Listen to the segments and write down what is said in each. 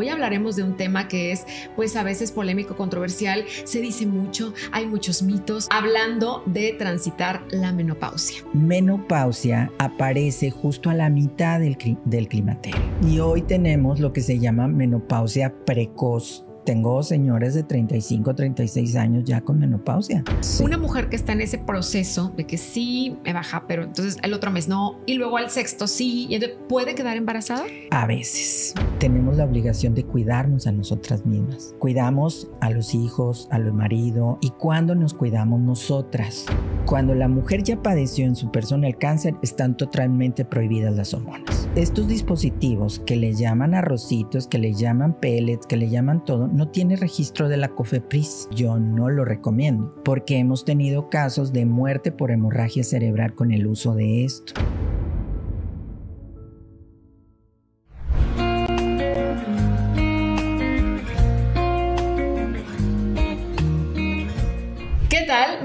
Hoy hablaremos de un tema que es pues a veces polémico, controversial, se dice mucho, hay muchos mitos, hablando de transitar la menopausia. Menopausia aparece justo a la mitad del, del climaterio y hoy tenemos lo que se llama menopausia precoz tengo señores de 35, 36 años ya con menopausia. Una mujer que está en ese proceso de que sí me baja, pero entonces el otro mes no, y luego al sexto sí, ¿puede quedar embarazada? A veces. Tenemos la obligación de cuidarnos a nosotras mismas. Cuidamos a los hijos, a los maridos. y cuando nos cuidamos nosotras. Cuando la mujer ya padeció en su persona el cáncer, están totalmente prohibidas las hormonas. Estos dispositivos que le llaman arrocitos, que le llaman pellets, que le llaman todo, no tiene registro de la COFEPRIS. Yo no lo recomiendo porque hemos tenido casos de muerte por hemorragia cerebral con el uso de esto.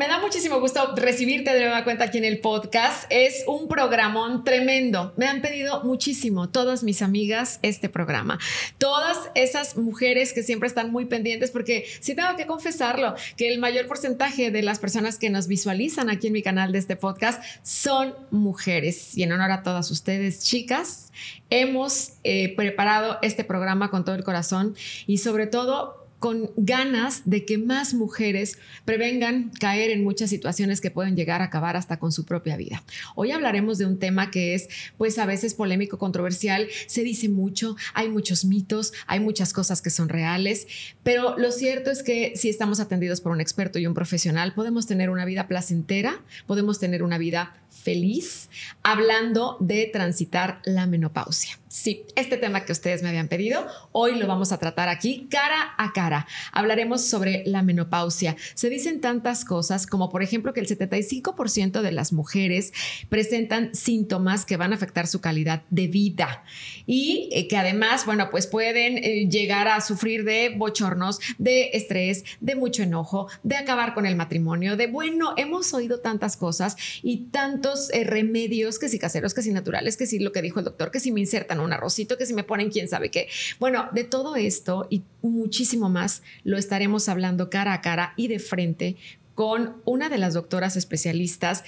me da muchísimo gusto recibirte de nueva cuenta aquí en el podcast. Es un programón tremendo. Me han pedido muchísimo todas mis amigas este programa. Todas esas mujeres que siempre están muy pendientes, porque sí tengo que confesarlo, que el mayor porcentaje de las personas que nos visualizan aquí en mi canal de este podcast son mujeres. Y en honor a todas ustedes, chicas, hemos eh, preparado este programa con todo el corazón y sobre todo con ganas de que más mujeres prevengan caer en muchas situaciones que pueden llegar a acabar hasta con su propia vida. Hoy hablaremos de un tema que es, pues a veces polémico, controversial, se dice mucho, hay muchos mitos, hay muchas cosas que son reales, pero lo cierto es que si estamos atendidos por un experto y un profesional, podemos tener una vida placentera, podemos tener una vida feliz, hablando de transitar la menopausia. Sí, este tema que ustedes me habían pedido, hoy lo vamos a tratar aquí cara a cara. Hablaremos sobre la menopausia. Se dicen tantas cosas como por ejemplo que el 75% de las mujeres presentan síntomas que van a afectar su calidad de vida y eh, que además, bueno, pues pueden eh, llegar a sufrir de bochornos, de estrés, de mucho enojo, de acabar con el matrimonio, de bueno, hemos oído tantas cosas y tantos eh, remedios que si caseros, que si naturales, que si lo que dijo el doctor, que si me insertan una arrocito, que si me ponen quién sabe qué. Bueno, de todo esto y muchísimo más lo estaremos hablando cara a cara y de frente con una de las doctoras especialistas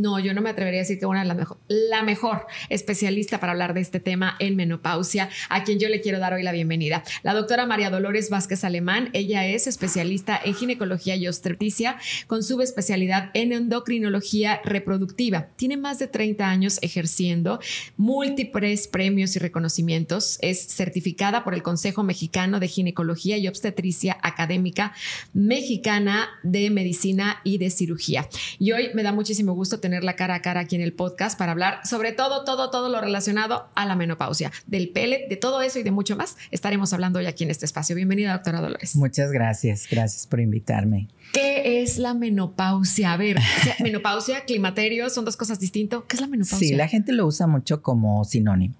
no, yo no me atrevería a decir que una de las mejor, la mejor especialista para hablar de este tema en menopausia, a quien yo le quiero dar hoy la bienvenida. La doctora María Dolores Vázquez Alemán, ella es especialista en ginecología y obstetricia con especialidad en endocrinología reproductiva. Tiene más de 30 años ejerciendo múltiples premios y reconocimientos. Es certificada por el Consejo Mexicano de Ginecología y Obstetricia Académica Mexicana de Medicina y de Cirugía. Y hoy me da muchísimo gusto la cara a cara aquí en el podcast para hablar sobre todo, todo, todo lo relacionado a la menopausia, del pellet, de todo eso y de mucho más. Estaremos hablando hoy aquí en este espacio. Bienvenida, doctora Dolores. Muchas gracias, gracias por invitarme. ¿Qué es la menopausia? A ver, menopausia, climaterio, son dos cosas distintas. ¿Qué es la menopausia? Sí, la gente lo usa mucho como sinónimo.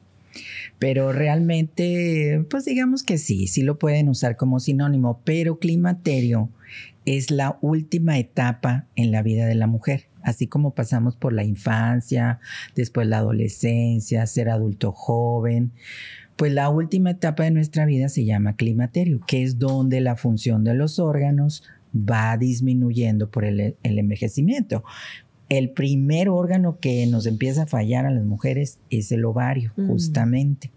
Pero realmente, pues digamos que sí, sí lo pueden usar como sinónimo, pero climaterio es la última etapa en la vida de la mujer así como pasamos por la infancia, después la adolescencia, ser adulto joven, pues la última etapa de nuestra vida se llama climaterio, que es donde la función de los órganos va disminuyendo por el, envejecimiento. El primer órgano que nos empieza a fallar a las mujeres es el ovario, mm. justamente.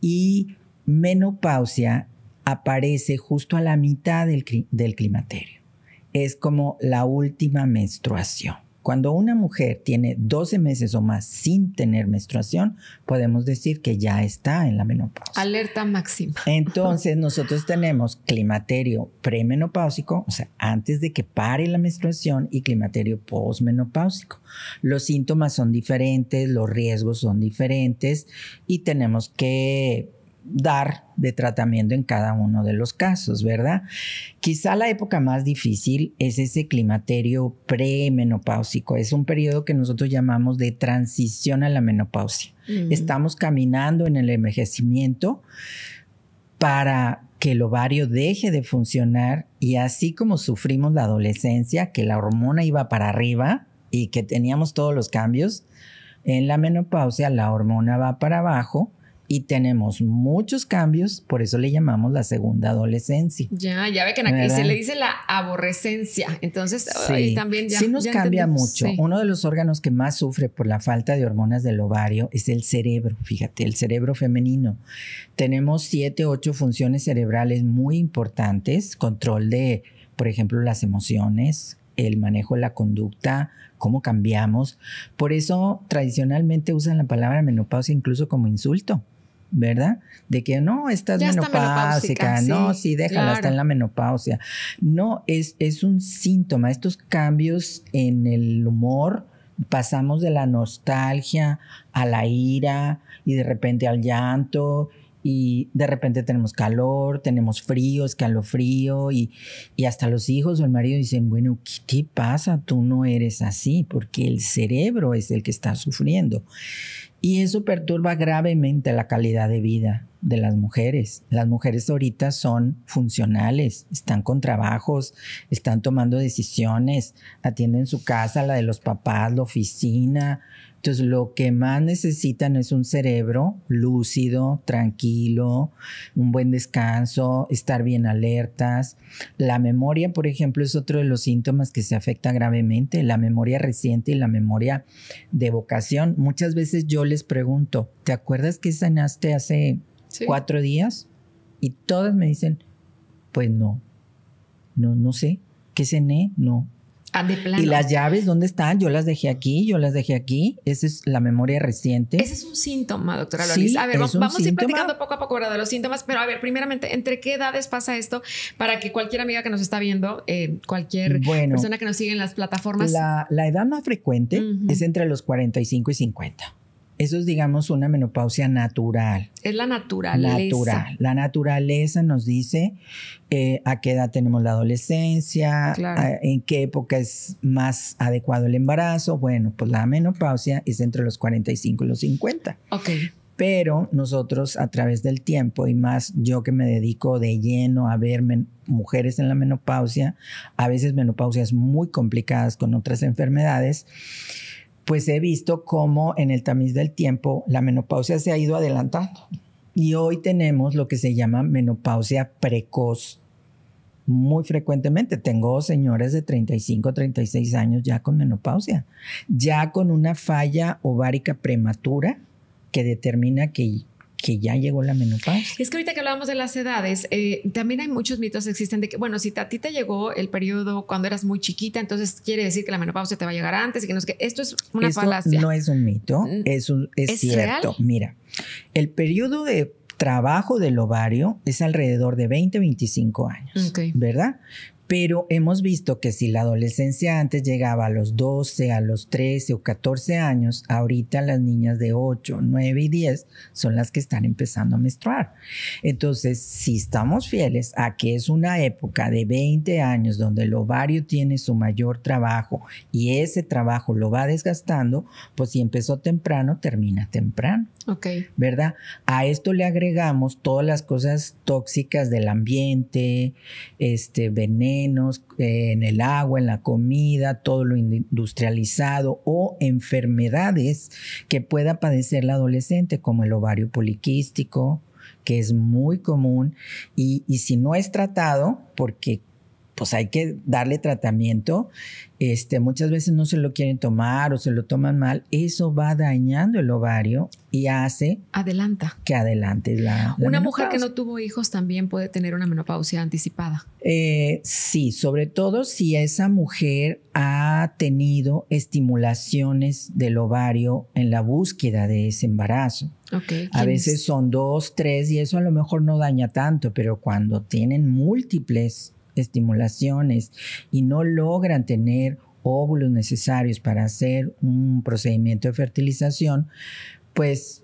Y menopausia aparece justo a la mitad del, del climaterio. Es como la última menstruación. Cuando una mujer tiene 12 meses o más sin tener menstruación, podemos decir que ya está en la menopausia. Alerta máxima. Entonces, nosotros tenemos climaterio premenopáusico, o sea, antes de que pare la menstruación, y climaterio posmenopáusico. Los síntomas son diferentes, los riesgos son diferentes y tenemos que dar de tratamiento en cada uno de los casos, ¿verdad? Quizá la época más difícil es ese climaterio premenopáusico, es un periodo que nosotros llamamos de transición a la menopausia. Estamos caminando en el envejecimiento para que el ovario deje de funcionar y así como sufrimos la adolescencia, que la hormona iba para arriba y que teníamos todos los cambios, en la menopausia la hormona va para abajo y tenemos muchos cambios, por eso le llamamos la segunda adolescencia. Ya, ya ve que en aquí se le dice la aborrecencia, entonces también ya. Sí nos cambia mucho. Uno de los órganos que más sufre por la falta de hormonas del ovario es el cerebro, fíjate, el cerebro femenino. Tenemos siete, ocho funciones cerebrales muy importantes, control de, por ejemplo, las emociones, el manejo de la conducta, cómo cambiamos. Por eso tradicionalmente usan la palabra menopausia incluso como insulto. ¿verdad? De que no, estás no, sí, déjala, está en la menopausia. No, es, es un síntoma, estos cambios en el humor, pasamos de la nostalgia a la ira y de repente al llanto y de repente tenemos calor, tenemos frío, escalofrío y, y hasta los hijos o el marido dicen, bueno, ¿qué pasa? Tú no eres así porque el cerebro es el que está sufriendo. Y eso perturba gravemente la calidad de vida de las mujeres. Las mujeres ahorita son funcionales, están con trabajos, están tomando decisiones, atienden su casa, la de los papás, la oficina, entonces, lo que más necesitan es un cerebro lúcido, tranquilo, un buen descanso, estar bien alertas. La memoria, por ejemplo, es otro de los síntomas que se afecta gravemente, la memoria reciente y la memoria de vocación. Muchas veces yo les pregunto, ¿te acuerdas que sanaste hace cuatro días? Y todas me dicen, pues no, no, no sé, ¿qué cené? No, Ah, y las llaves, ¿dónde están? Yo las dejé aquí, yo las dejé aquí. Esa es la memoria reciente. Ese es un síntoma, doctora Loris. a ver, vamos, a ir platicando poco a poco, De los síntomas, pero a ver, primeramente, ¿entre qué edades pasa esto? Para que cualquier amiga que nos está viendo, eh, cualquier persona que nos sigue en las plataformas. La, edad más frecuente es entre los 45 y 50. Eso es, digamos, una menopausia natural. Es la naturaleza. Natural. La naturaleza nos dice eh, a qué edad tenemos la adolescencia, en qué época es más adecuado el embarazo. Bueno, pues la menopausia es entre los 45 y los 50. Ok. Pero nosotros a través del tiempo, y más yo que me dedico de lleno a ver mujeres en la menopausia, a veces menopausias muy complicadas con otras enfermedades, pues he visto cómo en el tamiz del tiempo la menopausia se ha ido adelantando. Y hoy tenemos lo que se llama menopausia precoz. Muy frecuentemente tengo señores de 35, 36 años ya con menopausia, ya con una falla ovárica prematura que determina que que ya llegó la menopausia. Es que ahorita que hablábamos de las edades, eh, también hay muchos mitos que existen de que, bueno, si a ti te llegó el periodo cuando eras muy chiquita, entonces quiere decir que la menopausia te va a llegar antes y que no es que esto es una Esto No es un mito, mm, es, cierto. Mira, el periodo de trabajo del ovario es alrededor de 20, 25 años, ¿verdad? Pero hemos visto que si la adolescencia antes llegaba a los 12, a los 13 o 14 años, ahorita las niñas de 8, 9 y 10 son las que están empezando a menstruar. Entonces, si estamos fieles a que es una época de 20 años donde el ovario tiene su mayor trabajo y ese trabajo lo va desgastando, pues si empezó temprano, termina temprano. Ok. ¿Verdad? A esto le agregamos todas las cosas tóxicas del ambiente, este veneno, eh, en el agua, en la comida, todo lo industrializado o enfermedades que pueda padecer la adolescente, como el ovario poliquístico, que es muy común, y, y si no es tratado, porque pues hay que darle tratamiento. Este, muchas veces no se lo quieren tomar o se lo toman mal. Eso va dañando el ovario y hace... Adelanta. Que adelante la... la una mujer que no tuvo hijos también puede tener una menopausia anticipada. Eh, sí, sobre todo si esa mujer ha tenido estimulaciones del ovario en la búsqueda de ese embarazo. A veces son dos, tres y eso a lo mejor no daña tanto, pero cuando tienen múltiples estimulaciones y no logran tener óvulos necesarios para hacer un procedimiento de fertilización, pues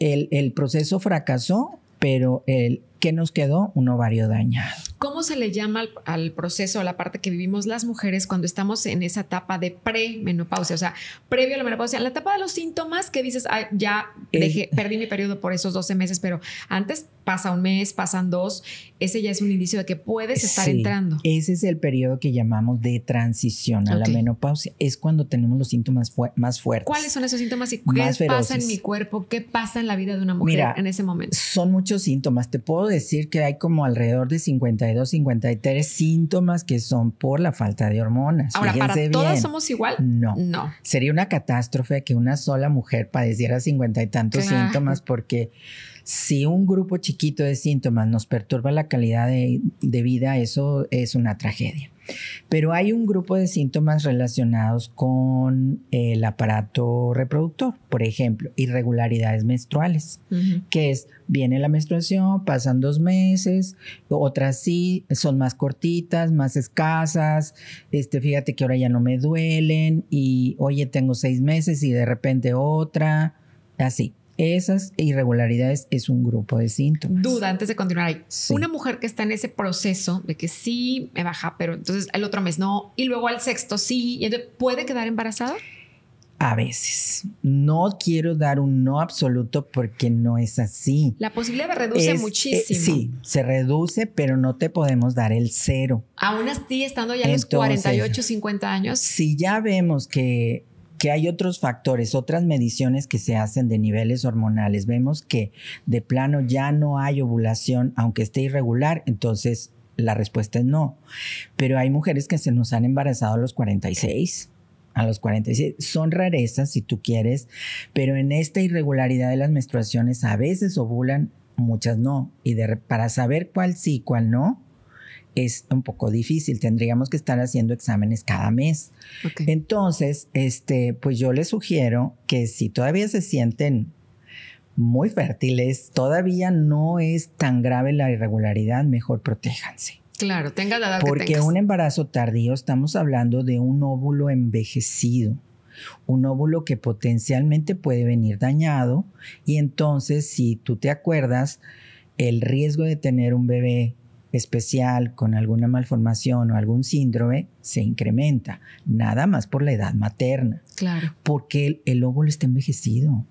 el, el proceso fracasó, pero el, ¿qué nos quedó? Un ovario dañado. ¿Cómo se le llama al, proceso, a la parte que vivimos las mujeres cuando estamos en esa etapa de premenopausia? O sea, previo a la menopausia, la etapa de los síntomas que dices, ya dejé, perdí mi periodo por esos 12 meses, pero antes pasa un mes, pasan dos, ese ya es un indicio de que puedes estar entrando. Ese es el periodo que llamamos de transición a la menopausia. Es cuando tenemos los síntomas más fuertes. ¿Cuáles son esos síntomas y qué pasa en mi cuerpo? ¿Qué pasa en la vida de una mujer en ese momento? Son muchos síntomas. Te puedo decir que hay como alrededor de 52, 53 síntomas que son por la falta de hormonas. Ahora, ¿para todas somos igual? No. No. Sería una catástrofe que una sola mujer padeciera 50 y tantos síntomas porque si un grupo chiquito de síntomas nos perturba la calidad de, vida, eso es una tragedia. Pero hay un grupo de síntomas relacionados con el aparato reproductor, por ejemplo, irregularidades menstruales, que es, viene la menstruación, pasan dos meses, otras sí, son más cortitas, más escasas, este, fíjate que ahora ya no me duelen y, oye, tengo seis meses y de repente otra, así. Esas irregularidades es un grupo de síntomas. Duda, antes de continuar Una mujer que está en ese proceso de que sí me baja, pero entonces el otro mes no, y luego al sexto sí, ¿puede quedar embarazada? A veces. No quiero dar un no absoluto porque no es así. La posibilidad reduce eh, muchísimo. sí, se reduce, pero no te podemos dar el cero. Aún así, estando ya en los 48, 50 años. Si ya vemos que que hay otros factores, otras mediciones que se hacen de niveles hormonales. Vemos que de plano ya no hay ovulación, aunque esté irregular, entonces la respuesta es no. Pero hay mujeres que se nos han embarazado a los 46 a los 46. Son rarezas si tú quieres, pero en esta irregularidad de las menstruaciones a veces ovulan, muchas no. Y para saber cuál sí, cuál no, es un poco difícil. Tendríamos que estar haciendo exámenes cada mes. Entonces, este, pues yo les sugiero que si todavía se sienten muy fértiles, todavía no es tan grave la irregularidad, mejor protéjanse. Claro, tenga la edad Porque un embarazo tardío estamos hablando de un óvulo envejecido, un óvulo que potencialmente puede venir dañado y entonces si tú te acuerdas, el riesgo de tener un bebé especial con alguna malformación o algún síndrome se incrementa, nada más por la edad materna. Claro. Porque el, óvulo está envejecido.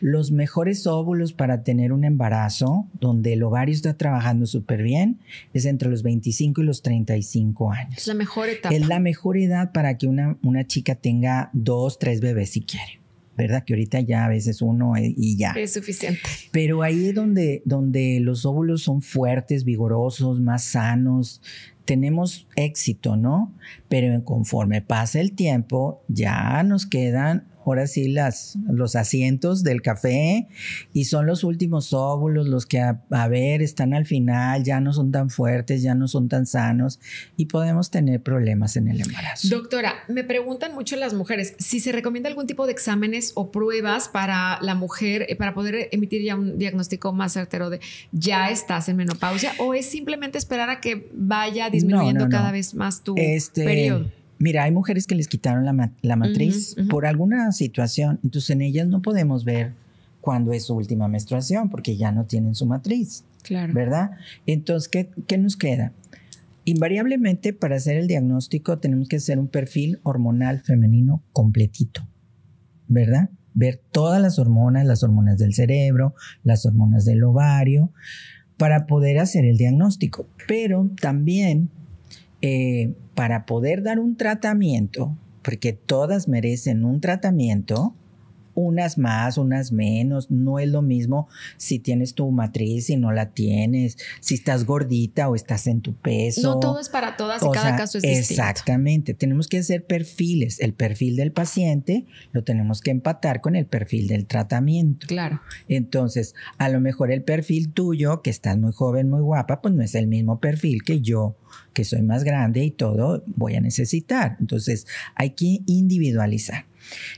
Los mejores óvulos para tener un embarazo donde el ovario está trabajando súper bien es entre los 25 y los 35 años. Es la mejor etapa. Es la mejor edad para que una, una chica tenga dos, tres bebés si quiere. ¿verdad? Que ahorita ya a veces uno eh, y ya. Es suficiente. Pero ahí donde, donde los óvulos son fuertes, vigorosos, más sanos, tenemos éxito, ¿no? Pero conforme pasa el tiempo, ya nos quedan ahora sí las, los asientos del café y son los últimos óvulos los que a, ver están al final, ya no son tan fuertes, ya no son tan sanos y podemos tener problemas en el embarazo. Doctora, me preguntan mucho las mujeres si se recomienda algún tipo de exámenes o pruebas para la mujer eh, para poder emitir ya un diagnóstico más certero de ya estás en menopausia o es simplemente esperar a que vaya disminuyendo cada vez más tu este, periodo. Mira, hay mujeres que les quitaron la, matriz por alguna situación, entonces en ellas no podemos ver cuándo es su última menstruación porque ya no tienen su matriz. Claro. ¿Verdad? Entonces, ¿qué, qué nos queda? Invariablemente, para hacer el diagnóstico, tenemos que hacer un perfil hormonal femenino completito, ¿verdad? Ver todas las hormonas, las hormonas del cerebro, las hormonas del ovario, para poder hacer el diagnóstico. Pero también eh, para poder dar un tratamiento, porque todas merecen un tratamiento, unas más, unas menos, no es lo mismo si tienes tu matriz, si no la tienes, si estás gordita o estás en tu peso. No todo es para todas y cada caso es distinto. Exactamente, tenemos que hacer perfiles, el perfil del paciente lo tenemos que empatar con el perfil del tratamiento. Claro. Entonces, a lo mejor el perfil tuyo, que estás muy joven, muy guapa, pues no es el mismo perfil que yo, que soy más grande y todo, voy a necesitar. Entonces, hay que individualizar.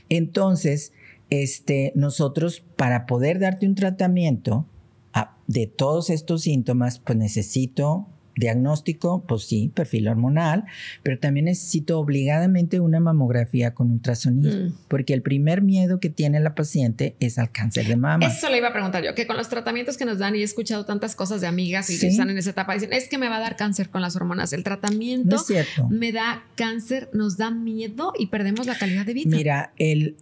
Entonces, este, nosotros para poder darte un tratamiento ah, de todos estos síntomas, pues necesito diagnóstico, pues sí, perfil hormonal, pero también necesito obligadamente una mamografía con ultrasonido, mm. porque el primer miedo que tiene la paciente es al cáncer de mama. Eso le iba a preguntar yo, que con los tratamientos que nos dan y he escuchado tantas cosas de amigas y que están en esa etapa, dicen, es que me va a dar cáncer con las hormonas, el tratamiento me da cáncer, nos da miedo y perdemos la calidad de vida. Mira, el,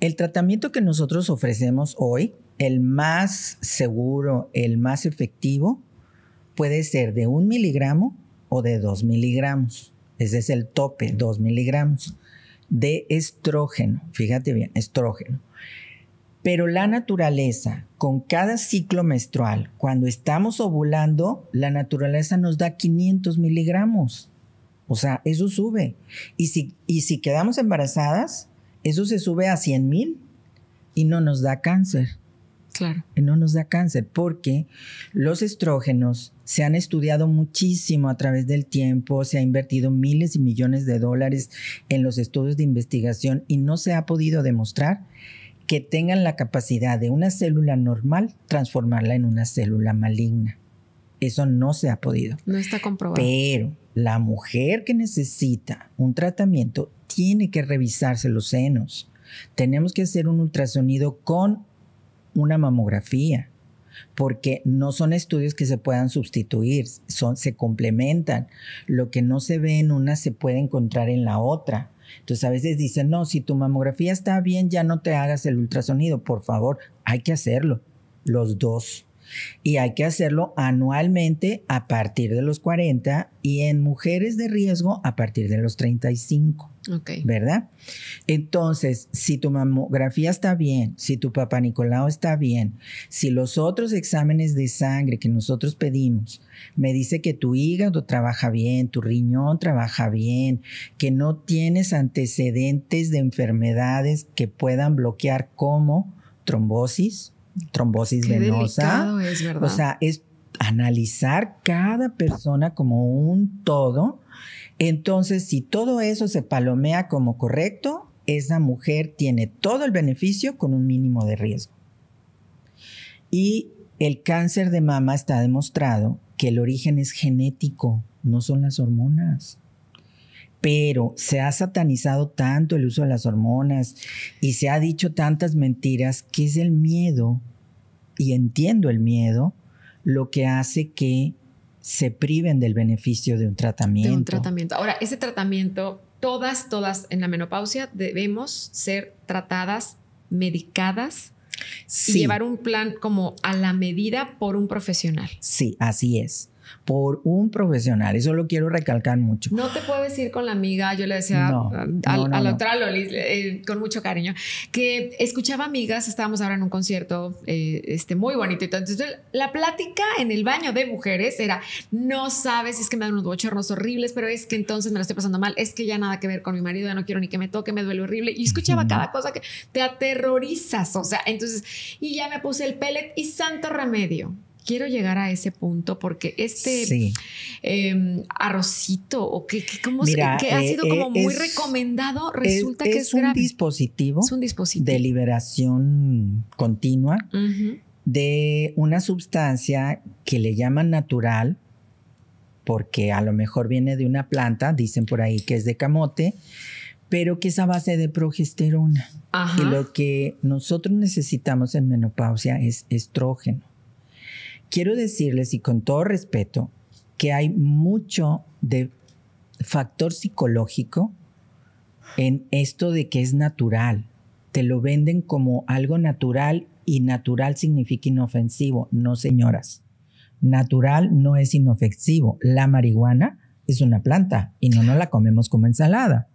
el tratamiento que nosotros ofrecemos hoy, el más seguro, el más efectivo, puede ser de un miligramo o de dos miligramos. Ese es el tope, dos miligramos de estrógeno. Fíjate bien, estrógeno. Pero la naturaleza, con cada ciclo menstrual, cuando estamos ovulando, la naturaleza nos da 500 miligramos. O sea, eso sube. Y si, y si quedamos embarazadas, eso se sube a 100 mil y no nos da cáncer. Claro. Y no nos da cáncer porque los estrógenos se han estudiado muchísimo a través del tiempo, se ha invertido miles y millones de dólares en los estudios de investigación y no se ha podido demostrar que tengan la capacidad de una célula normal transformarla en una célula maligna. Eso no se ha podido. No está comprobado. Pero la mujer que necesita un tratamiento tiene que revisarse los senos. Tenemos que hacer un ultrasonido con una mamografía, porque no son estudios que se puedan sustituir, son, se complementan. Lo que no se ve en una se puede encontrar en la otra. Entonces a veces dicen, no, si tu mamografía está bien, ya no te hagas el ultrasonido, por favor, hay que hacerlo, los dos y hay que hacerlo anualmente a partir de los 40 y en mujeres de riesgo a partir de los 35. ¿Verdad? Entonces, si tu mamografía está bien, si tu papá Nicolau está bien, si los otros exámenes de sangre que nosotros pedimos, me dice que tu hígado trabaja bien, tu riñón trabaja bien, que no tienes antecedentes de enfermedades que puedan bloquear como trombosis, trombosis venosa. O sea, es analizar cada persona como un todo. Entonces, si todo eso se palomea como correcto, esa mujer tiene todo el beneficio con un mínimo de riesgo. Y el cáncer de mama está demostrado que el origen es genético, no son las hormonas pero se ha satanizado tanto el uso de las hormonas y se ha dicho tantas mentiras que es el miedo, y entiendo el miedo, lo que hace que se priven del beneficio de un tratamiento. De tratamiento. Ahora, ese tratamiento, todas, todas en la menopausia debemos ser tratadas, medicadas, y llevar un plan como a la medida por un profesional. Sí, así es por un profesional. Eso lo quiero recalcar mucho. No te puedes ir con la amiga, yo le decía a, la otra Loli, eh, con mucho cariño, que escuchaba amigas, estábamos ahora en un concierto eh, este, muy bonito Entonces, la plática en el baño de mujeres era, no sabes, es que me dan unos bochornos horribles, pero es que entonces me lo estoy pasando mal, es que ya nada que ver con mi marido, ya no quiero ni que me toque, me duele horrible. Y escuchaba cada cosa que te aterrorizas, o sea, entonces, y ya me puse el pellet y santo remedio quiero llegar a ese punto porque este em, arrocito o que, ha sido eh, como eh, muy recomendado resulta que es, un dispositivo un de liberación continua de una sustancia que le llaman natural porque a lo mejor viene de una planta, dicen por ahí que es de camote, pero que es a base de progesterona. Y lo que nosotros necesitamos en menopausia es estrógeno quiero decirles y con todo respeto que hay mucho de factor psicológico en esto de que es natural. Te lo venden como algo natural y natural significa inofensivo. No, señoras. Natural no es inofensivo. La marihuana es una planta y no nos la comemos como ensalada.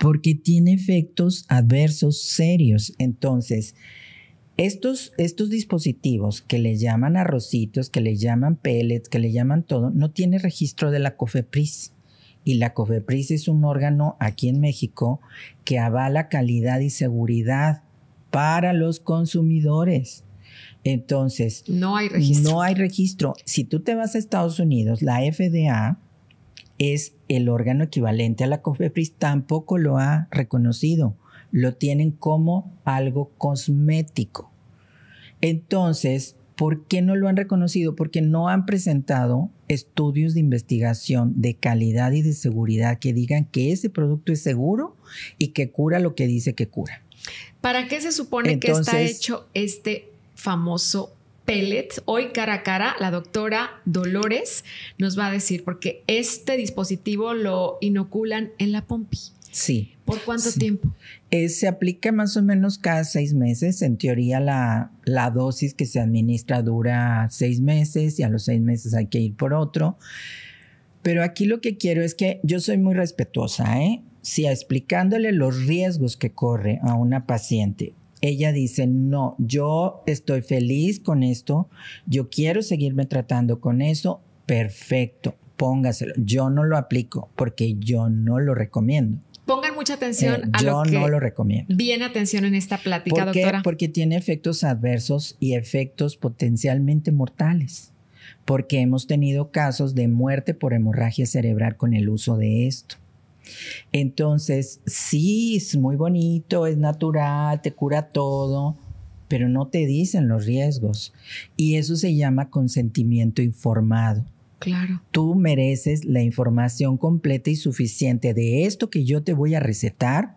Porque tiene efectos adversos serios. Entonces, estos, estos dispositivos que le llaman arrocitos, que le llaman pellets, que le llaman todo, no tiene registro de la COFEPRIS. Y la COFEPRIS es un órgano aquí en México que avala calidad y seguridad para los consumidores. Entonces, no hay registro. No hay registro. Si tú te vas a Estados Unidos, la FDA es el órgano equivalente a la COFEPRIS, tampoco lo ha reconocido lo tienen como algo cosmético. Entonces, ¿por qué no lo han reconocido? Porque no han presentado estudios de investigación de calidad y de seguridad que digan que ese producto es seguro y que cura lo que dice que cura. ¿Para qué se supone que está hecho este famoso pellet? Hoy cara a cara, la doctora Dolores nos va a decir, porque este dispositivo lo inoculan en la pompi. Sí. ¿Por cuánto tiempo? Eh, se aplica más o menos cada seis meses. En teoría, la, la, dosis que se administra dura seis meses y a los seis meses hay que ir por otro. Pero aquí lo que quiero es que yo soy muy respetuosa, ¿eh? Si explicándole los riesgos que corre a una paciente, ella dice, no, yo estoy feliz con esto, yo quiero seguirme tratando con eso, perfecto, póngaselo. Yo no lo aplico porque yo no lo recomiendo mucha atención eh, yo no lo recomiendo. Bien atención en esta plática, doctora. Porque tiene efectos adversos y efectos potencialmente mortales. Porque hemos tenido casos de muerte por hemorragia cerebral con el uso de esto. Entonces, sí, es muy bonito, es natural, te cura todo, pero no te dicen los riesgos. Y eso se llama consentimiento informado. Tú mereces la información completa y suficiente de esto que yo te voy a recetar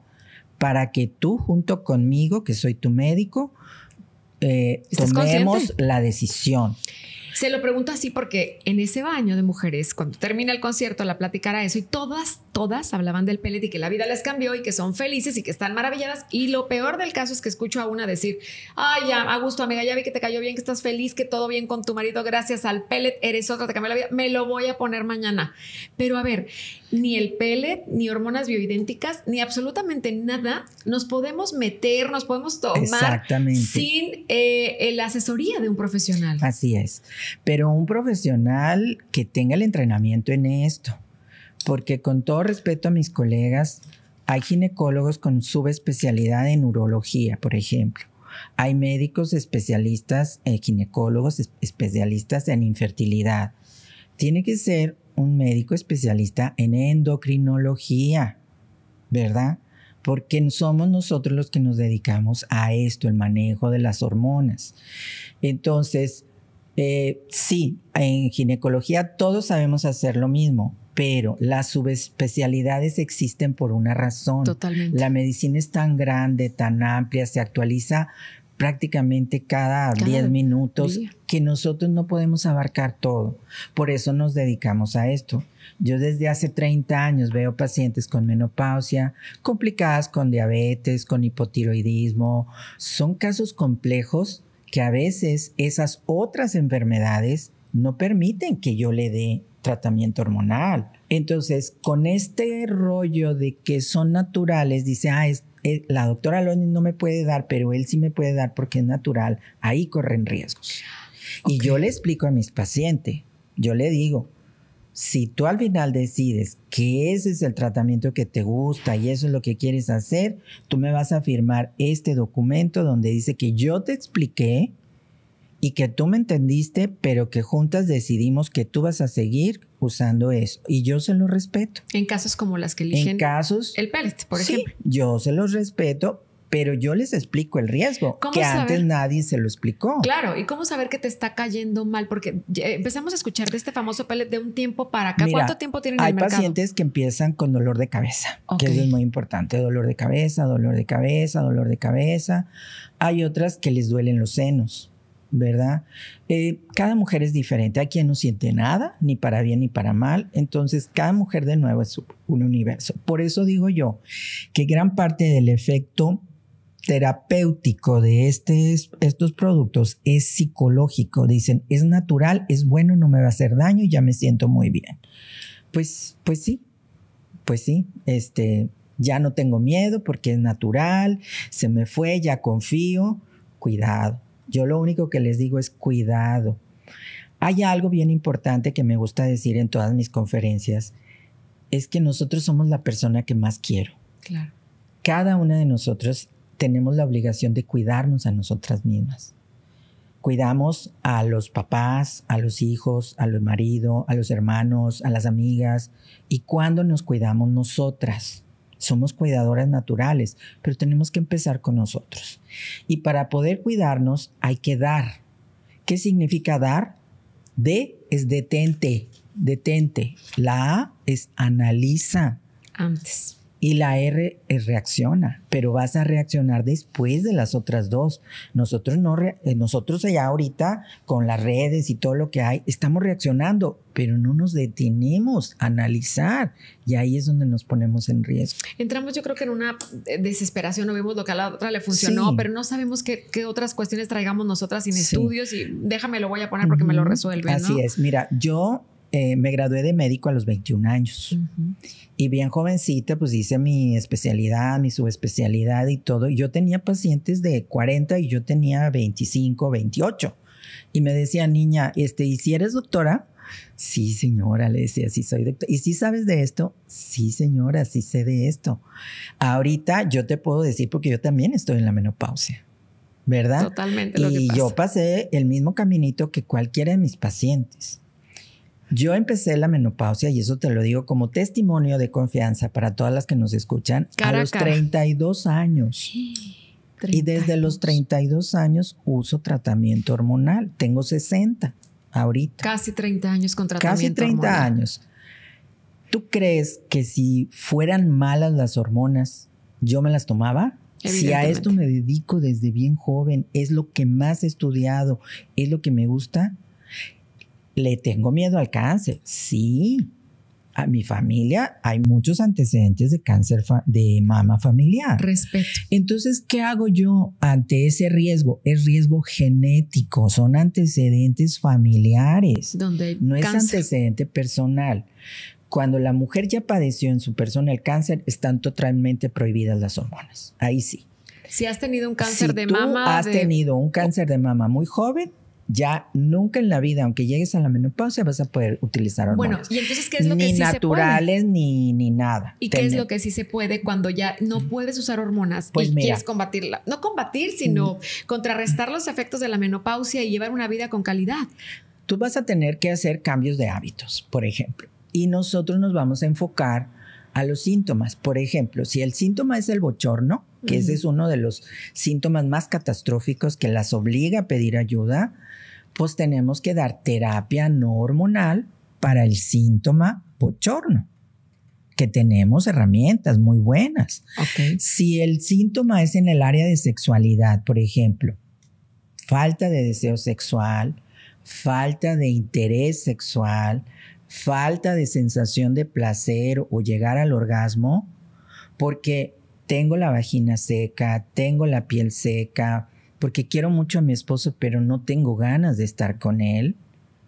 para que tú junto conmigo, que soy tu médico, eh, tomemos la decisión. Se lo pregunto así porque en ese baño de mujeres, cuando termina el concierto, la platicara eso y todas, todas hablaban del pellet y que la vida les cambió y que son felices y que están maravilladas. Y lo peor del caso es que escucho a una decir, ay, ya, a gusto, amiga, ya vi que te cayó bien, que estás feliz, que todo bien con tu marido, gracias al pellet, eres otra, te cambió la vida, me lo voy a poner mañana. Pero a ver, ni el pellet, ni hormonas bioidénticas, ni absolutamente nada, nos podemos meter, nos podemos tomar sin eh, la asesoría de un profesional. Así es pero un profesional que tenga el entrenamiento en esto, porque con todo respeto a mis colegas, hay ginecólogos con subespecialidad en urología, por ejemplo. Hay médicos especialistas, eh, ginecólogos especialistas en infertilidad. Tiene que ser un médico especialista en endocrinología, ¿verdad? Porque somos nosotros los que nos dedicamos a esto, el manejo de las hormonas. Entonces, eh, sí, en ginecología todos sabemos hacer lo mismo, pero las subespecialidades existen por una razón. Totalmente. La medicina es tan grande, tan amplia, se actualiza prácticamente cada 10 minutos que nosotros no podemos abarcar todo. Por eso nos dedicamos a esto. Yo desde hace 30 años veo pacientes con menopausia, complicadas con diabetes, con hipotiroidismo. Son casos complejos que a veces esas otras enfermedades no permiten que yo le dé tratamiento hormonal. Entonces, con este rollo de que son naturales, dice, ah, es, eh, la doctora Loni no me puede dar, pero él sí me puede dar porque es natural, ahí corren riesgos. Y yo le explico a mis pacientes, yo le digo, si tú al final decides que ese es el tratamiento que te gusta y eso es lo que quieres hacer, tú me vas a firmar este documento donde dice que yo te expliqué y que tú me entendiste, pero que juntas decidimos que tú vas a seguir usando eso. Y yo se lo respeto. En casos como las que eligen. casos. El pellet, por ejemplo. Yo se los respeto, pero yo les explico el riesgo, que antes nadie se lo explicó. Claro, ¿y cómo saber que te está cayendo mal? Porque eh, empezamos a escuchar de este famoso pellet de un tiempo para acá. ¿Cuánto tiempo tienen en el Hay pacientes que empiezan con dolor de cabeza, que eso es muy importante, dolor de cabeza, dolor de cabeza, dolor de cabeza. Hay otras que les duelen los senos. ¿verdad? Eh, cada mujer es diferente. Hay quien no siente nada, ni para bien ni para mal. Entonces, cada mujer de nuevo es un universo. Por eso digo yo que gran parte del efecto terapéutico de este estos productos es psicológico. Dicen, es natural, es bueno, no me va a hacer daño y ya me siento muy bien. Pues, pues sí, pues sí, este, ya no tengo miedo porque es natural, se me fue, ya confío, cuidado. Yo lo único que les digo es cuidado. Hay algo bien importante que me gusta decir en todas mis conferencias, es que nosotros somos la persona que más quiero. Claro. Cada una de nosotros tenemos la obligación de cuidarnos a nosotras mismas. Cuidamos a los papás, a los hijos, a los maridos, a los hermanos, a las amigas. ¿Y cuando nos cuidamos nosotras? Somos cuidadoras naturales, pero tenemos que empezar con nosotros. Y para poder cuidarnos hay que dar. ¿Qué significa dar? D es detente, detente. La A es analiza. Antes y la R eh, reacciona, pero vas a reaccionar después de las otras dos. Nosotros no eh, nosotros allá ahorita con las redes y todo lo que hay, estamos reaccionando, pero no nos detenemos a analizar y ahí es donde nos ponemos en riesgo. Entramos yo creo que en una eh, desesperación, no vemos lo que a la otra le funcionó, pero no sabemos qué, otras cuestiones traigamos nosotras sin estudios y déjame lo voy a poner porque me lo resuelve. Así es, mira, yo eh, me gradué de médico a los 21 años. Y bien jovencita, pues hice mi especialidad, mi subespecialidad y todo. Yo tenía pacientes de 40 y yo tenía 25, 28. Y me decía, niña, este, ¿y si eres doctora? Sí, señora, le decía, sí soy doctora. ¿Y si sabes de esto? Sí, señora, sí sé de esto. Ahorita yo te puedo decir porque yo también estoy en la menopausia. ¿Verdad? Totalmente. y yo pasé el mismo caminito que cualquiera de mis pacientes. Yo empecé la menopausia, y eso te lo digo como testimonio de confianza para todas las que nos escuchan, a los 32 años. y desde los 32 años uso tratamiento hormonal. Tengo 60 ahorita. Casi 30 años con tratamiento Casi 30 años. ¿Tú crees que si fueran malas las hormonas, yo me las tomaba? Si a esto me dedico desde bien joven, es lo que más he estudiado, es lo que me gusta, le tengo miedo al cáncer. Sí. A mi familia hay muchos antecedentes de cáncer de mama familiar. Respeto. Entonces, ¿qué hago yo ante ese riesgo? Es riesgo genético, son antecedentes familiares. no es antecedente personal. Cuando la mujer ya padeció en su persona el cáncer, están totalmente prohibidas las hormonas. Ahí sí. Si has tenido un cáncer si de tú mama. Has tenido un cáncer de mama muy joven, ya nunca en la vida, aunque llegues a la menopausia, vas a poder utilizar hormonas. Bueno, y entonces, ¿qué es lo que sí naturales, se puede? Ni naturales ni nada. ¿Y qué es lo que sí se puede cuando ya no puedes usar hormonas y pues quieres combatirla? No combatir, sino contrarrestar los efectos de la menopausia y llevar una vida con calidad. Tú vas a tener que hacer cambios de hábitos, por ejemplo. Y nosotros nos vamos a enfocar a los síntomas. Por ejemplo, si el síntoma es el bochorno, que ese es uno de los síntomas más catastróficos que las obliga a pedir ayuda, pues tenemos que dar terapia no hormonal para el síntoma bochorno, que tenemos herramientas muy buenas. Si el síntoma es en el área de sexualidad, por ejemplo, falta de deseo sexual, falta de interés sexual, falta de sensación de placer o llegar al orgasmo, porque tengo la vagina seca, tengo la piel seca, porque quiero mucho a mi esposo, pero no tengo ganas de estar con él.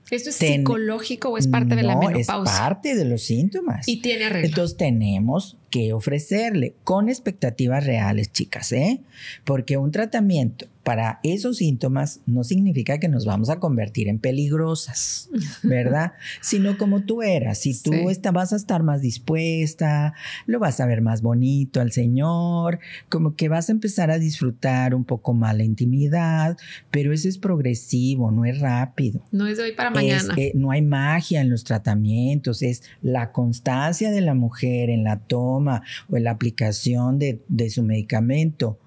¿Esto es psicológico o es parte de la menopausia? Es parte de los síntomas. Y tiene arreglo. Entonces tenemos que ofrecerle con expectativas reales, chicas, ¿eh? Porque un tratamiento para esos síntomas no significa que nos vamos a convertir en peligrosas, ¿verdad? Sino como tú eras, si tú vas a estar más dispuesta, lo vas a ver más bonito al Señor, como que vas a empezar a disfrutar un poco más la intimidad, pero eso es progresivo, no es rápido. No es de hoy para mañana. no hay magia en los tratamientos, es la constancia de la mujer en la toma o en la aplicación de su medicamento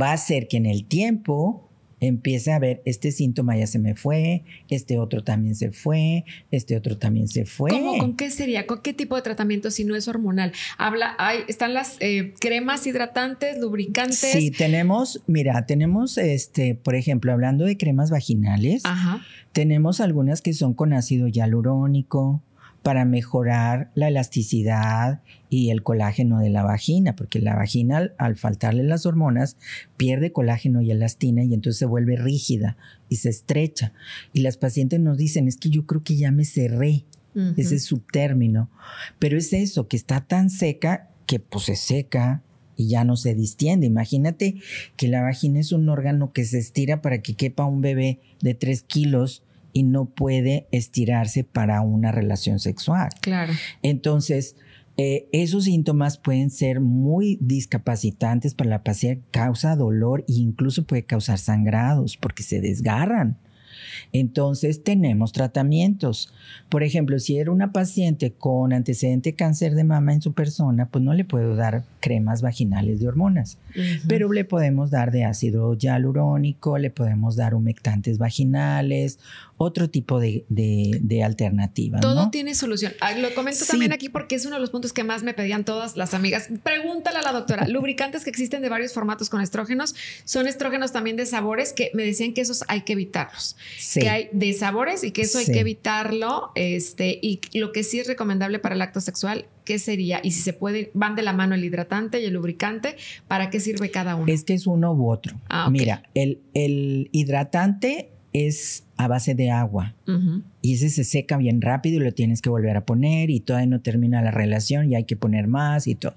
va a ser que en el tiempo empiece a ver, este síntoma ya se me fue, este otro también se fue, este otro también se fue. ¿Cómo? ¿Con qué sería? ¿Con qué tipo de tratamiento si no es hormonal? Habla, hay, están las eh, cremas hidratantes, lubricantes. Sí, tenemos, mira, tenemos, este, por ejemplo, hablando de cremas vaginales, tenemos algunas que son con ácido hialurónico para mejorar la elasticidad y el colágeno de la vagina, porque la vagina al, faltarle las hormonas pierde colágeno y elastina y entonces se vuelve rígida y se estrecha. Y las pacientes nos dicen, es que yo creo que ya me cerré, ese es su término, pero es eso, que está tan seca que pues se seca, y ya no se distiende. Imagínate que la vagina es un órgano que se estira para que quepa un bebé de 3 kilos y no puede estirarse para una relación sexual. Claro. Entonces, eh, esos síntomas pueden ser muy discapacitantes para la paciente, causa dolor e incluso puede causar sangrados porque se desgarran. Entonces tenemos tratamientos. Por ejemplo, si era una paciente con antecedente cáncer de mama en su persona, pues no le puedo dar cremas vaginales de hormonas, pero le podemos dar de ácido hialurónico, le podemos dar humectantes vaginales otro tipo de, alternativa. Todo tiene solución. Ah, lo comento también aquí porque es uno de los puntos que más me pedían todas las amigas. Pregúntale a la doctora, lubricantes que existen de varios formatos con estrógenos, son estrógenos también de sabores que me decían que esos hay que evitarlos. Que hay de sabores y que eso hay que evitarlo. Este, y lo que sí es recomendable para el acto sexual, ¿qué sería? Y si se puede, van de la mano el hidratante y el lubricante, ¿para qué sirve cada uno? Es que es uno u otro. Ah, Mira, el, el hidratante es a base de agua y ese se seca bien rápido y lo tienes que volver a poner y todavía no termina la relación y hay que poner más y todo.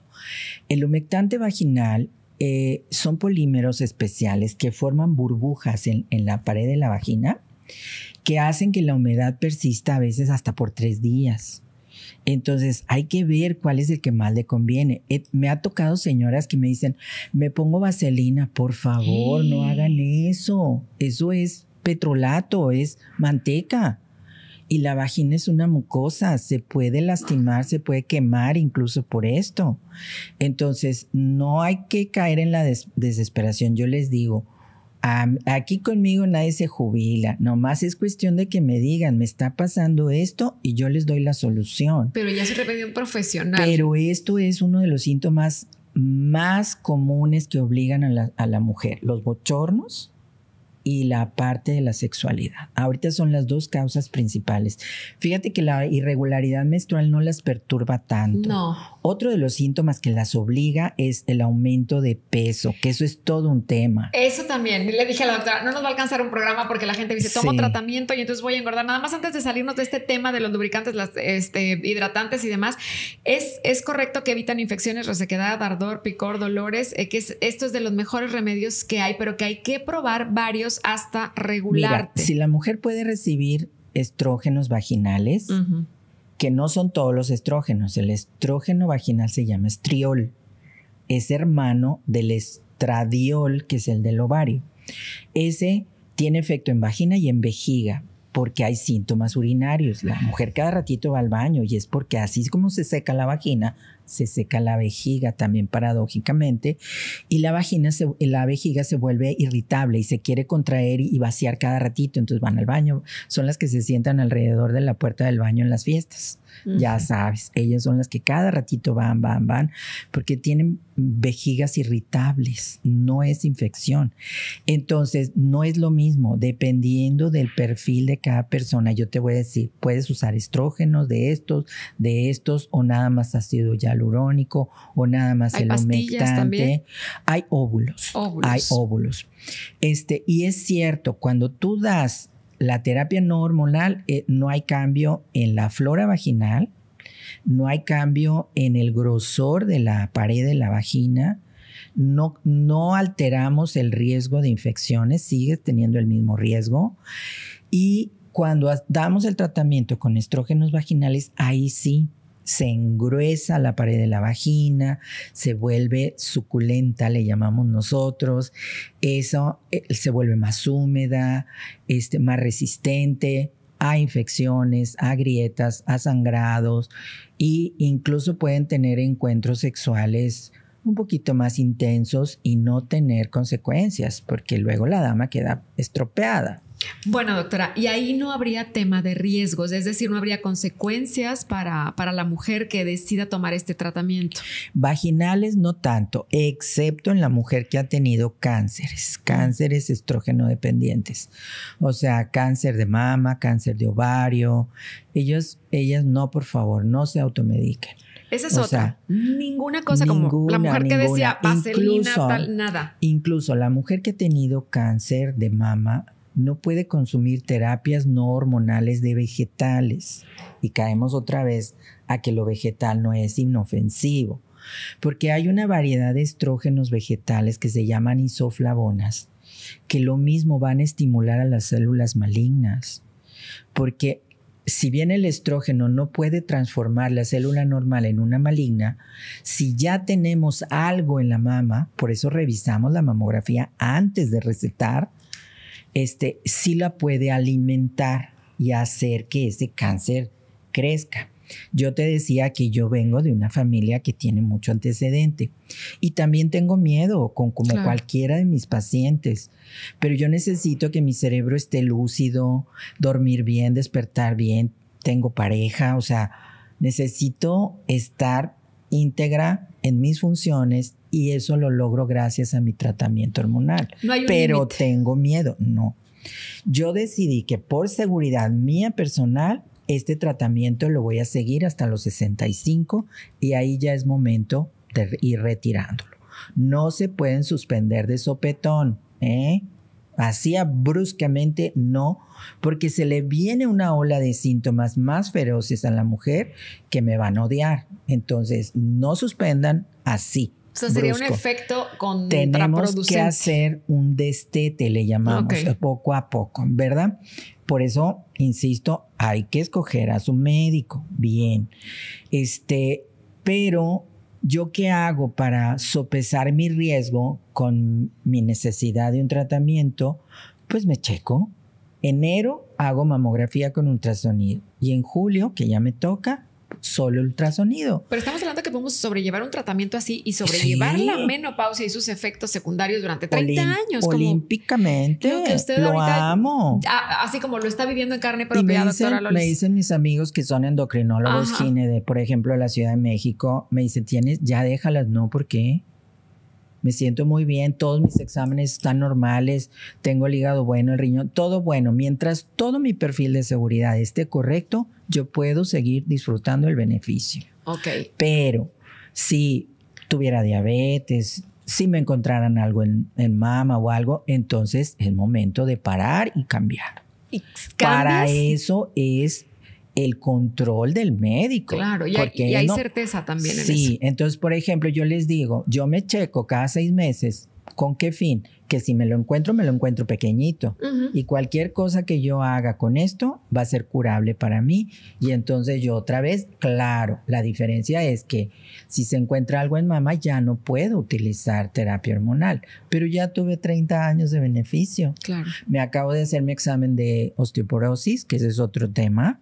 El humectante vaginal eh, son polímeros especiales que forman burbujas en, en la pared de la vagina que hacen que la humedad persista a veces hasta por tres días. Entonces hay que ver cuál es el que más le conviene. Eh, me ha tocado señoras que me dicen, me pongo vaselina, por favor, no hagan eso. Eso es petrolato, es manteca. Y la vagina es una mucosa, se puede lastimar, se puede quemar incluso por esto. Entonces, no hay que caer en la desesperación. Yo les digo, aquí conmigo nadie se jubila, nomás es cuestión de que me digan, me está pasando esto y yo les doy la solución. Pero ya se repite un profesional. Pero esto es uno de los síntomas más comunes que obligan a la mujer, los bochornos, y la parte de la sexualidad. Ahorita son las dos causas principales. Fíjate que la irregularidad menstrual no las perturba tanto. No. Otro de los síntomas que las obliga es el aumento de peso, que eso es todo un tema. Eso también. Le dije a la doctora, no nos va a alcanzar un programa porque la gente dice, tomo tratamiento y entonces voy a engordar. Nada más antes de salirnos de este tema de los lubricantes, las este, hidratantes y demás, es, correcto que evitan infecciones, resequedad, ardor, picor, dolores, eh, que es, esto es de los mejores remedios que hay, pero que hay que probar varios hasta regular. si la mujer puede recibir estrógenos vaginales, que no son todos los estrógenos. El estrógeno vaginal se llama estriol. Es hermano del estradiol, que es el del ovario. Ese tiene efecto en vagina y en vejiga porque hay síntomas urinarios. La mujer cada ratito va al baño y es porque así es como se seca la vagina, se seca la vejiga también paradójicamente y la vagina la vejiga se vuelve irritable y se quiere contraer y vaciar cada ratito entonces van al baño son las que se sientan alrededor de la puerta del baño en las fiestas ya sabes, ellas son las que cada ratito van, van, van, porque tienen vejigas irritables, no es infección. Entonces, no es lo mismo, dependiendo del perfil de cada persona, yo te voy a decir, puedes usar estrógenos de estos, de estos, o nada más ácido hialurónico, o nada más el humectante. También? Hay óvulos, óvulos, hay óvulos. Este, y es cierto, cuando tú das la terapia no hormonal eh, no hay cambio en la flora vaginal, no hay cambio en el grosor de la pared de la vagina, no, no alteramos el riesgo de infecciones, sigues teniendo el mismo riesgo. Y cuando damos el tratamiento con estrógenos vaginales, ahí sí se engruesa la pared de la vagina, se vuelve suculenta, le llamamos nosotros, eso eh, se vuelve más húmeda, este, más resistente a infecciones, a grietas, a sangrados e incluso pueden tener encuentros sexuales un poquito más intensos y no tener consecuencias, porque luego la dama queda estropeada. Bueno, doctora, y ahí no habría tema de riesgos, es decir, no habría consecuencias para, para la mujer que decida tomar este tratamiento. Vaginales no tanto, excepto en la mujer que ha tenido cánceres, cánceres estrógeno dependientes, o sea, cáncer de mama, cáncer de ovario. ellas no, por favor, no se automediquen. Esa es otra. ninguna cosa como la mujer que decía vaselina, tal, nada. Incluso la mujer que ha tenido cáncer de mama no puede consumir terapias no hormonales de vegetales. Y caemos otra vez a que lo vegetal no es inofensivo, porque hay una variedad de estrógenos vegetales que se llaman isoflavonas, que lo mismo van a estimular a las células malignas, porque si bien el estrógeno no puede transformar la célula normal en una maligna, si ya tenemos algo en la mama, por eso revisamos la mamografía antes de recetar, este, sí la puede alimentar y hacer que ese cáncer crezca. Yo te decía que yo vengo de una familia que tiene mucho antecedente y también tengo miedo con como cualquiera de mis pacientes, pero yo necesito que mi cerebro esté lúcido, dormir bien, despertar bien, tengo pareja, o sea, necesito estar íntegra en mis funciones y eso lo logro gracias a mi tratamiento hormonal. Pero tengo miedo, no. Yo decidí que por seguridad mía personal, este tratamiento lo voy a seguir hasta los 65 y ahí ya es momento de ir retirándolo. No se pueden suspender de sopetón, ¿eh? Así bruscamente no, porque se le viene una ola de síntomas más feroces a la mujer que me van a odiar. Entonces, no suspendan así o sea, sería un efecto contraproducente. Tenemos que hacer un destete, le llamamos, poco a poco, ¿verdad? Por eso, insisto, hay que escoger a su médico, bien. Este, pero yo qué hago para sopesar mi riesgo con mi necesidad de un tratamiento, pues me checo. Enero hago mamografía con ultrasonido y en julio, que ya me toca, solo ultrasonido. Pero estamos hablando que podemos sobrellevar un tratamiento así y sobrellevar la menopausia y sus efectos secundarios durante 30 años. Olímpicamente. lo amo. Ah, así como lo está viviendo en carne propia, me dicen, Me dicen mis amigos que son endocrinólogos, gine de, por ejemplo, de la Ciudad de México, me dicen, tienes, ya déjalas, no, ¿por qué? me siento muy bien, todos mis exámenes están normales, tengo el hígado bueno, el riñón, todo bueno. Mientras todo mi perfil de seguridad esté correcto, yo puedo seguir disfrutando el beneficio. Ok. Pero si tuviera diabetes, si me encontraran algo en, mama o algo, entonces es momento de parar y cambiar. ¿Y Para eso es el control del médico. Claro, y, hay certeza también. En sí, entonces, por ejemplo, yo les digo, yo me checo cada seis meses, ¿con qué fin? que si me lo encuentro, me lo encuentro pequeñito. Y cualquier cosa que yo haga con esto va a ser curable para mí. Y entonces yo otra vez, claro, la diferencia es que si se encuentra algo en mamá, ya no puedo utilizar terapia hormonal, pero ya tuve 30 años de beneficio. Claro. Me acabo de hacer mi examen de osteoporosis, que ese es otro tema.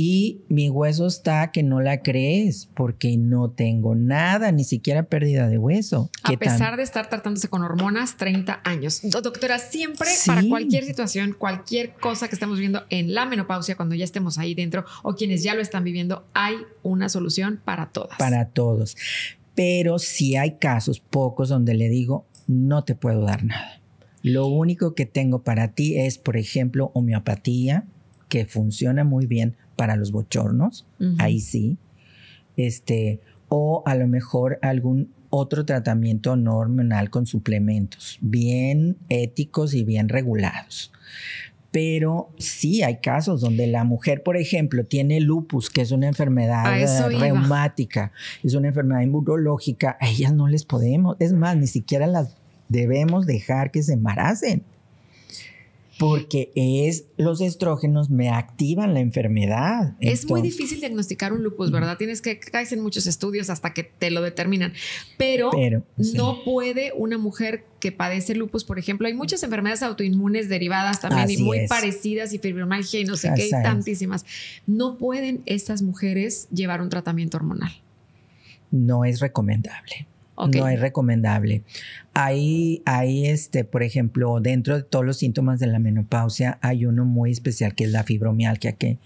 Y mi hueso está que no la crees porque no tengo nada, ni siquiera pérdida de hueso. A pesar de estar tratándose con hormonas, 30 años. Doctora, siempre para cualquier situación, cualquier cosa que estemos viendo en la menopausia, cuando ya estemos ahí dentro o quienes ya lo están viviendo, hay una solución para todas. Para todos. Pero si hay casos, pocos, donde le digo, no te puedo dar nada. Lo único que tengo para ti es, por ejemplo, homeopatía, que funciona muy bien para los bochornos, ahí sí. Este, o a lo mejor algún otro tratamiento normal hormonal con suplementos, bien éticos y bien regulados. Pero sí hay casos donde la mujer, por ejemplo, tiene lupus, que es una enfermedad reumática, es una enfermedad inmunológica, a ellas no les podemos, es más, ni siquiera las debemos dejar que se embaracen porque es los estrógenos me activan la enfermedad. Es muy difícil diagnosticar un lupus, ¿verdad? Tienes que caes en muchos estudios hasta que te lo determinan. Pero, no puede una mujer que padece lupus, por ejemplo, hay muchas enfermedades autoinmunes derivadas también y muy parecidas y fibromialgia y no sé qué, y tantísimas. No pueden estas mujeres llevar un tratamiento hormonal. No es recomendable. No es recomendable. Hay, hay este, por ejemplo, dentro de todos los síntomas de la menopausia, hay uno muy especial que es la fibromialgia, que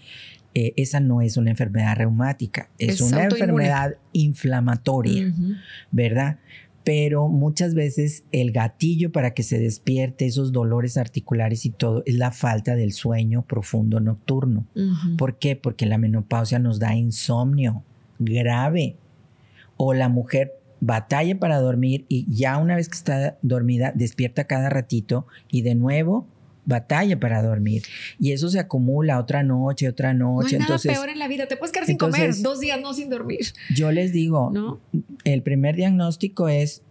eh, esa no es una enfermedad reumática, es, una enfermedad inflamatoria, ¿verdad? Pero muchas veces el gatillo para que se despierte esos dolores articulares y todo es la falta del sueño profundo nocturno. ¿Por qué? Porque la menopausia nos da insomnio grave o la mujer batalla para dormir y ya una vez que está dormida, despierta cada ratito y de nuevo batalla para dormir. Y eso se acumula otra noche, otra noche. No entonces, peor en la vida. Te puedes quedar sin comer dos días, no sin dormir. Yo les digo, el primer diagnóstico es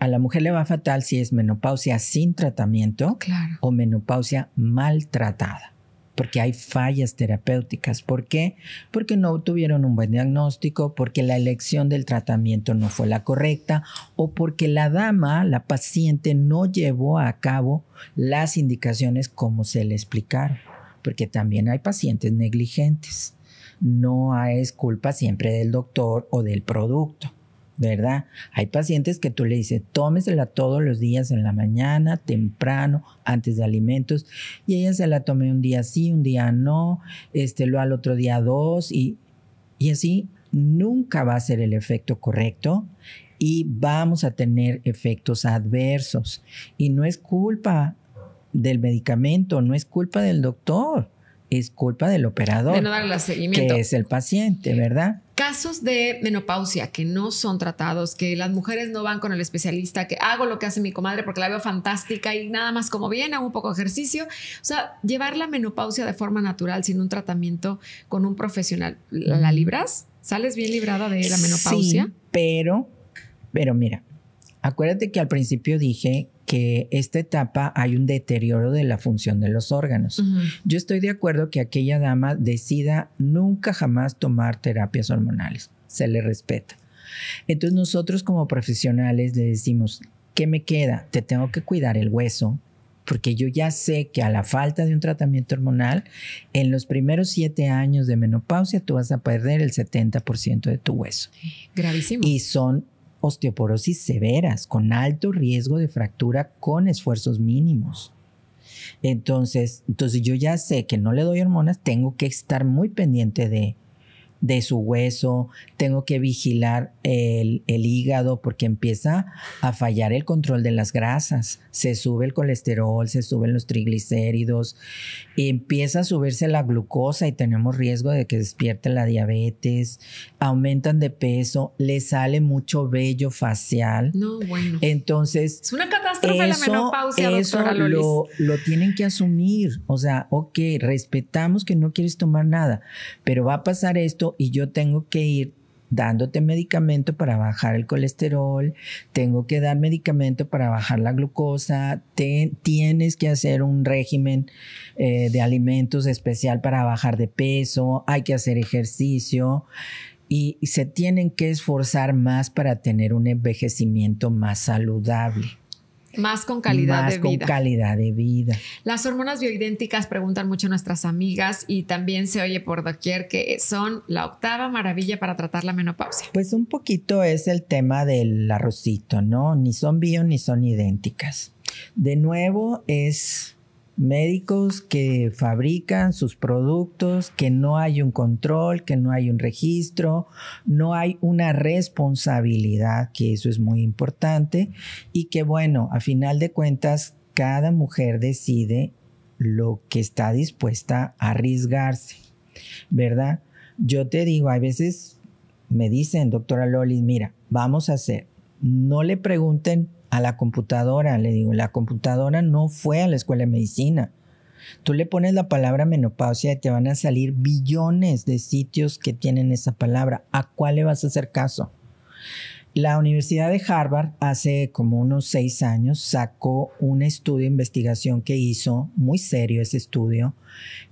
a la mujer le va fatal si es menopausia sin tratamiento o menopausia maltratada porque hay fallas terapéuticas. ¿Por qué? Porque no tuvieron un buen diagnóstico, porque la elección del tratamiento no fue la correcta o porque la dama, la paciente, no llevó a cabo las indicaciones como se le explicaron, porque también hay pacientes negligentes. No es culpa siempre del doctor o del producto. ¿verdad? Hay pacientes que tú le dices, tómesela todos los días en la mañana, temprano, antes de alimentos, y ella se la tome un día sí, un día no, este, lo al otro día dos, y, y así nunca va a ser el efecto correcto y vamos a tener efectos adversos. Y no es culpa del medicamento, no es culpa del doctor, es culpa del operador, que es el paciente, ¿verdad? casos de menopausia que no son tratados, que las mujeres no van con el especialista, que hago lo que hace mi comadre porque la veo fantástica y nada más como bien, hago un poco de ejercicio. O sea, llevar la menopausia de forma natural sin un tratamiento con un profesional, ¿la libras? ¿Sales bien librada de la menopausia? Sí, pero, pero mira, acuérdate que al principio dije que esta etapa hay un deterioro de la función de los órganos. Yo estoy de acuerdo que aquella dama decida nunca jamás tomar terapias hormonales. Se le respeta. Entonces nosotros como profesionales le decimos, ¿qué me queda? Te tengo que cuidar el hueso, porque yo ya sé que a la falta de un tratamiento hormonal, en los primeros siete años de menopausia tú vas a perder el 70% de tu hueso. Gravísimo. Y son osteoporosis severas, con alto riesgo de fractura con esfuerzos mínimos. Entonces, entonces yo ya sé que no le doy hormonas, tengo que estar muy pendiente de, de su hueso, tengo que vigilar el, hígado porque empieza a fallar el control de las grasas, se sube el colesterol, se suben los triglicéridos, empieza a subirse la glucosa y tenemos riesgo de que despierte la diabetes, aumentan de peso, le sale mucho vello facial. No, bueno. Entonces, es una catástrofe la menopausia, eso lo, lo tienen que asumir, o sea, ok, respetamos que no quieres tomar nada, pero va a pasar esto y yo tengo que ir dándote medicamento para bajar el colesterol, tengo que dar medicamento para bajar la glucosa, tienes que hacer un régimen eh, de alimentos especial para bajar de peso, hay que hacer ejercicio y se tienen que esforzar más para tener un envejecimiento más saludable. Más con calidad de vida. Más con calidad de vida. Las hormonas bioidénticas preguntan mucho nuestras amigas y también se oye por doquier que son la octava maravilla para tratar la menopausia. Pues un poquito es el tema del arrocito, ¿no? Ni son bio ni son idénticas. De nuevo es médicos que fabrican sus productos, que no hay un control, que no hay un registro, no hay una responsabilidad, que eso es muy importante, y que bueno, a final de cuentas, cada mujer decide lo que está dispuesta a arriesgarse, ¿verdad? Yo te digo, a veces me dicen, doctora Loli, mira, vamos a hacer, no le pregunten a la computadora, le digo, la computadora no fue a la escuela de medicina. Tú le pones la palabra menopausia y te van a salir billones de sitios que tienen esa palabra. ¿A cuál le vas a hacer caso? La Universidad de Harvard hace como unos seis años sacó un estudio de investigación que hizo, muy serio ese estudio.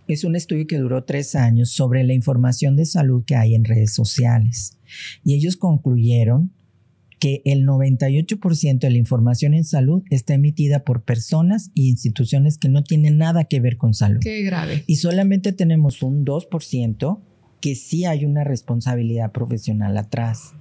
Es un estudio que duró tres años sobre la información de salud que hay en redes sociales. Y ellos concluyeron que el 98% de la información en salud está emitida por personas e instituciones que no tienen nada que ver con salud. Qué grave. Y solamente tenemos un 2% que sí hay una responsabilidad profesional atrás.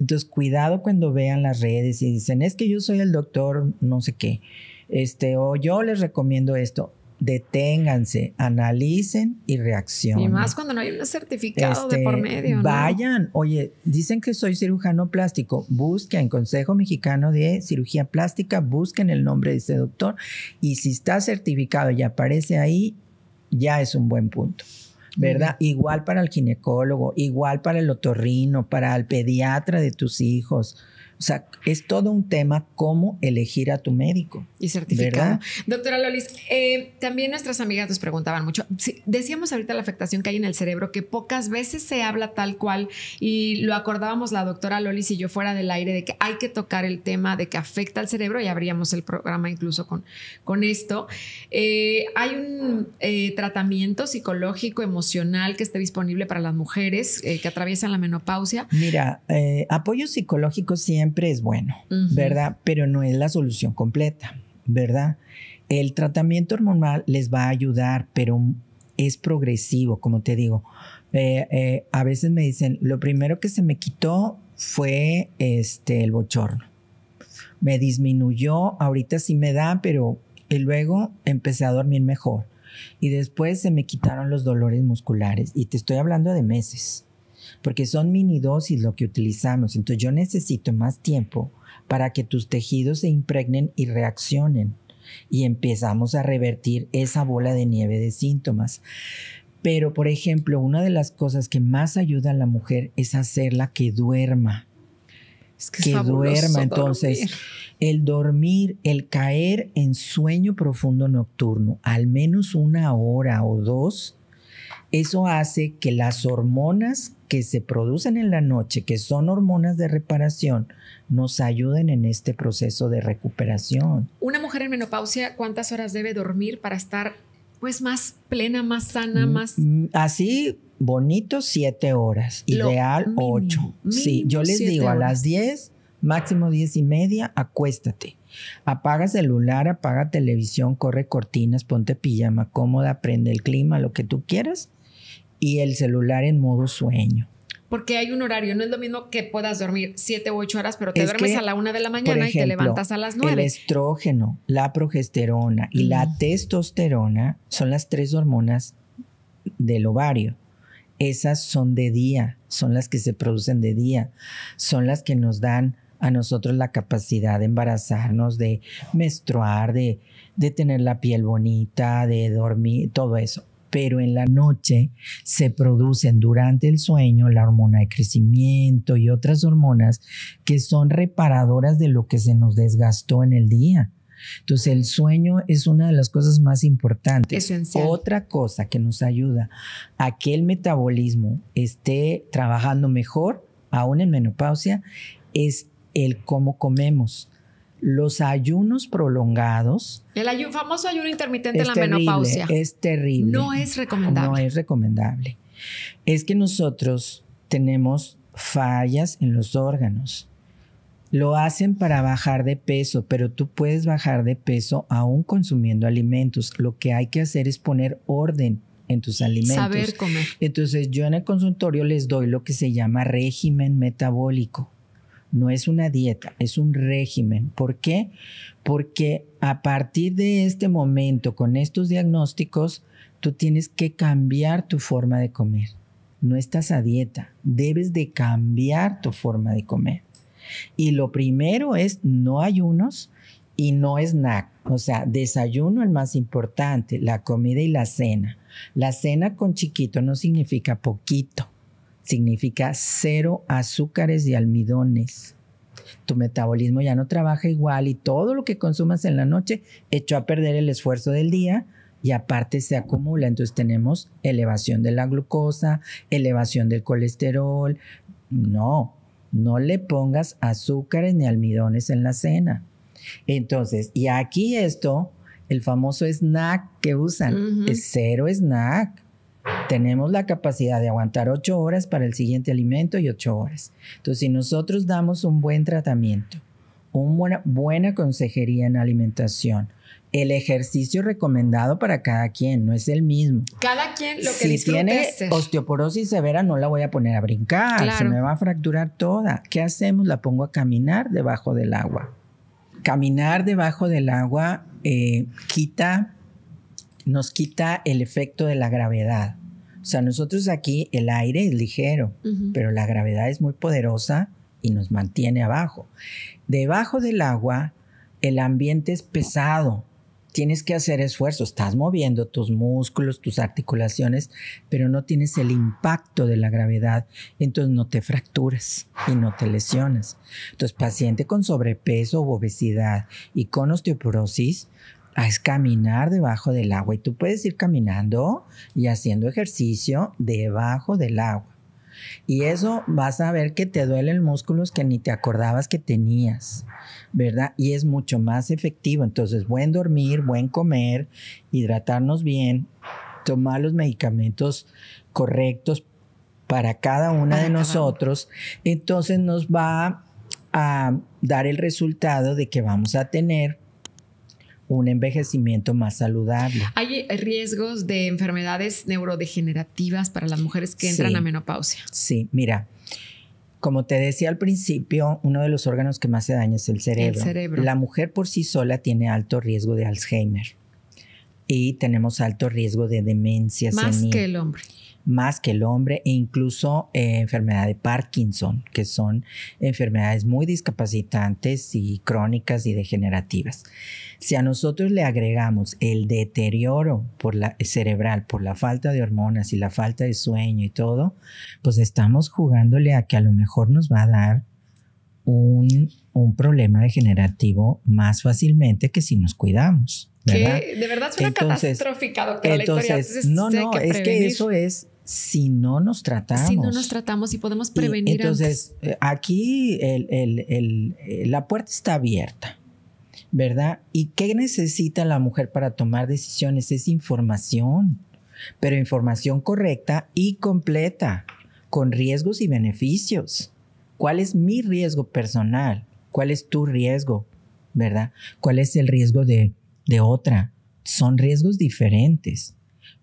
Entonces, cuidado cuando vean las redes y dicen, es que yo soy el doctor, no sé qué, este, o yo les recomiendo esto deténganse, analicen y reaccionen. Y más cuando no hay un certificado de por este, medio. Vayan, oye, dicen que soy cirujano plástico, busquen Consejo Mexicano de Cirugía Plástica, busquen el nombre de ese doctor y si está certificado y aparece ahí, ya es un buen punto. ¿Verdad? Igual para el ginecólogo, igual para el otorrino, para el pediatra de tus hijos. O sea, es todo un tema cómo elegir a tu médico. Y certificado. Doctora Lolis, eh, también nuestras amigas nos preguntaban mucho. decíamos ahorita la afectación que hay en el cerebro, que pocas veces se habla tal cual, y lo acordábamos la doctora Lolis y yo fuera del aire, de que hay que tocar el tema de que afecta al cerebro, y abríamos el programa incluso con, con esto. Eh, hay un eh, tratamiento psicológico, emocional que esté disponible para las mujeres que atraviesan la menopausia. Mira, apoyo psicológico siempre es bueno, ¿verdad? Pero no es la solución completa, ¿verdad? El tratamiento hormonal les va a ayudar, pero es progresivo, como te digo. Eh, eh, a veces me dicen, lo primero que se me quitó fue este, el bochorno. Me disminuyó, ahorita sí me da, pero luego empecé a dormir mejor. Y después se me quitaron los dolores musculares. Y te estoy hablando de meses porque son minidosis lo que utilizamos. Entonces yo necesito más tiempo para que tus tejidos se impregnen y reaccionen y empezamos a revertir esa bola de nieve de síntomas. Pero, por ejemplo, una de las cosas que más ayuda a la mujer es hacerla que duerma. que, duerma. Entonces, el dormir, el caer en sueño profundo nocturno, al menos una hora o dos, eso hace que las hormonas que se producen en la noche, que son hormonas de reparación, nos ayuden en este proceso de recuperación. Una mujer en menopausia, ¿cuántas horas debe dormir para estar pues más plena, más sana, mm, más... Mm, así, bonito, siete horas. Ideal, ocho. sí, yo les digo, a las diez, máximo diez y media, acuéstate. Apaga celular, apaga televisión, corre cortinas, ponte pijama cómoda, prende el clima, lo que tú quieras, y el celular en modo sueño. Porque hay un horario, no es lo mismo que puedas dormir siete u ocho horas, pero te duermes a la una de la mañana y te levantas a las nueve. El estrógeno, la progesterona y la mm. testosterona son las tres hormonas del ovario. Esas son de día, son las que se producen de día, son las que nos dan a nosotros la capacidad de embarazarnos, de menstruar, de, de tener la piel bonita, de dormir, todo eso pero en la noche se producen durante el sueño la hormona de crecimiento y otras hormonas que son reparadoras de lo que se nos desgastó en el día. Entonces el sueño es una de las cosas más importantes. Otra cosa que nos ayuda a que el metabolismo esté trabajando mejor, aún en menopausia, es el cómo comemos los ayunos prolongados. El famoso ayuno intermitente en la menopausia. Es terrible. No es recomendable. No es recomendable. Es que nosotros tenemos fallas en los órganos. Lo hacen para bajar de peso, pero tú puedes bajar de peso aún consumiendo alimentos. Lo que hay que hacer es poner orden en tus alimentos. Saber comer. Entonces yo en el consultorio les doy lo que se llama régimen metabólico no es una dieta, es un régimen. ¿Por qué? Porque a partir de este momento, con estos diagnósticos, tú tienes que cambiar tu forma de comer. No estás a dieta, debes de cambiar tu forma de comer. Y lo primero es no ayunos y no snack. O sea, desayuno el más importante, la comida y la cena. La cena con chiquito no significa poquito significa cero azúcares y almidones. Tu metabolismo ya no trabaja igual y todo lo que consumas en la noche echó a perder el esfuerzo del día y aparte se acumula. Entonces tenemos elevación de la glucosa, elevación del colesterol. No, no le pongas azúcares ni almidones en la cena. Entonces, y aquí esto, el famoso snack que usan, es cero snack tenemos la capacidad de aguantar ocho horas para el siguiente alimento y ocho horas. Entonces, si nosotros damos un buen tratamiento, una buena, consejería en alimentación, el ejercicio recomendado para cada quien no es el mismo. Cada quien lo que si tiene osteoporosis severa no la voy a poner a brincar, se me va a fracturar toda. ¿Qué hacemos? La pongo a caminar debajo del agua. Caminar debajo del agua eh, quita nos quita el efecto de la gravedad. O sea, nosotros aquí el aire es ligero, pero la gravedad es muy poderosa y nos mantiene abajo. Debajo del agua, el ambiente es pesado. Tienes que hacer esfuerzo, estás moviendo tus músculos, tus articulaciones, pero no tienes el impacto de la gravedad, entonces no te fracturas y no te lesionas. Entonces, paciente con sobrepeso u obesidad y con osteoporosis, es caminar debajo del agua y tú puedes ir caminando y haciendo ejercicio debajo del agua. Y eso vas a ver que te duelen músculos que ni te acordabas que tenías, ¿verdad? Y es mucho más efectivo. Entonces, buen dormir, buen comer, hidratarnos bien, tomar los medicamentos correctos para cada uno de nosotros. Entonces nos va a dar el resultado de que vamos a tener un envejecimiento más saludable. ¿Hay eh, riesgos de enfermedades neurodegenerativas para las mujeres que entran a menopausia? Sí, mira, como te decía al principio, uno de los órganos que más se daña es el cerebro. cerebro. La mujer por sí sola tiene alto riesgo de Alzheimer y tenemos alto riesgo de demencia. Más que el hombre más que el hombre e incluso eh, enfermedad de Parkinson, que son enfermedades muy discapacitantes y crónicas y degenerativas. Si a nosotros le agregamos el deterioro por la, cerebral por la falta de hormonas y la falta de sueño y todo, pues estamos jugándole a que a lo mejor nos va a dar un, problema degenerativo más fácilmente que si nos cuidamos. de verdad es una catastrófica, doctora. Entonces, no, no, es que eso es si no nos tratamos. Si no nos tratamos y podemos prevenir. entonces, eh, aquí eh, la puerta está abierta, ¿verdad? ¿Y qué necesita la mujer para tomar decisiones? Es información, pero información correcta y completa, con riesgos y beneficios. ¿Cuál es mi riesgo personal? ¿Cuál es tu riesgo? ¿Verdad? ¿Cuál es el riesgo de, de otra? Son riesgos diferentes.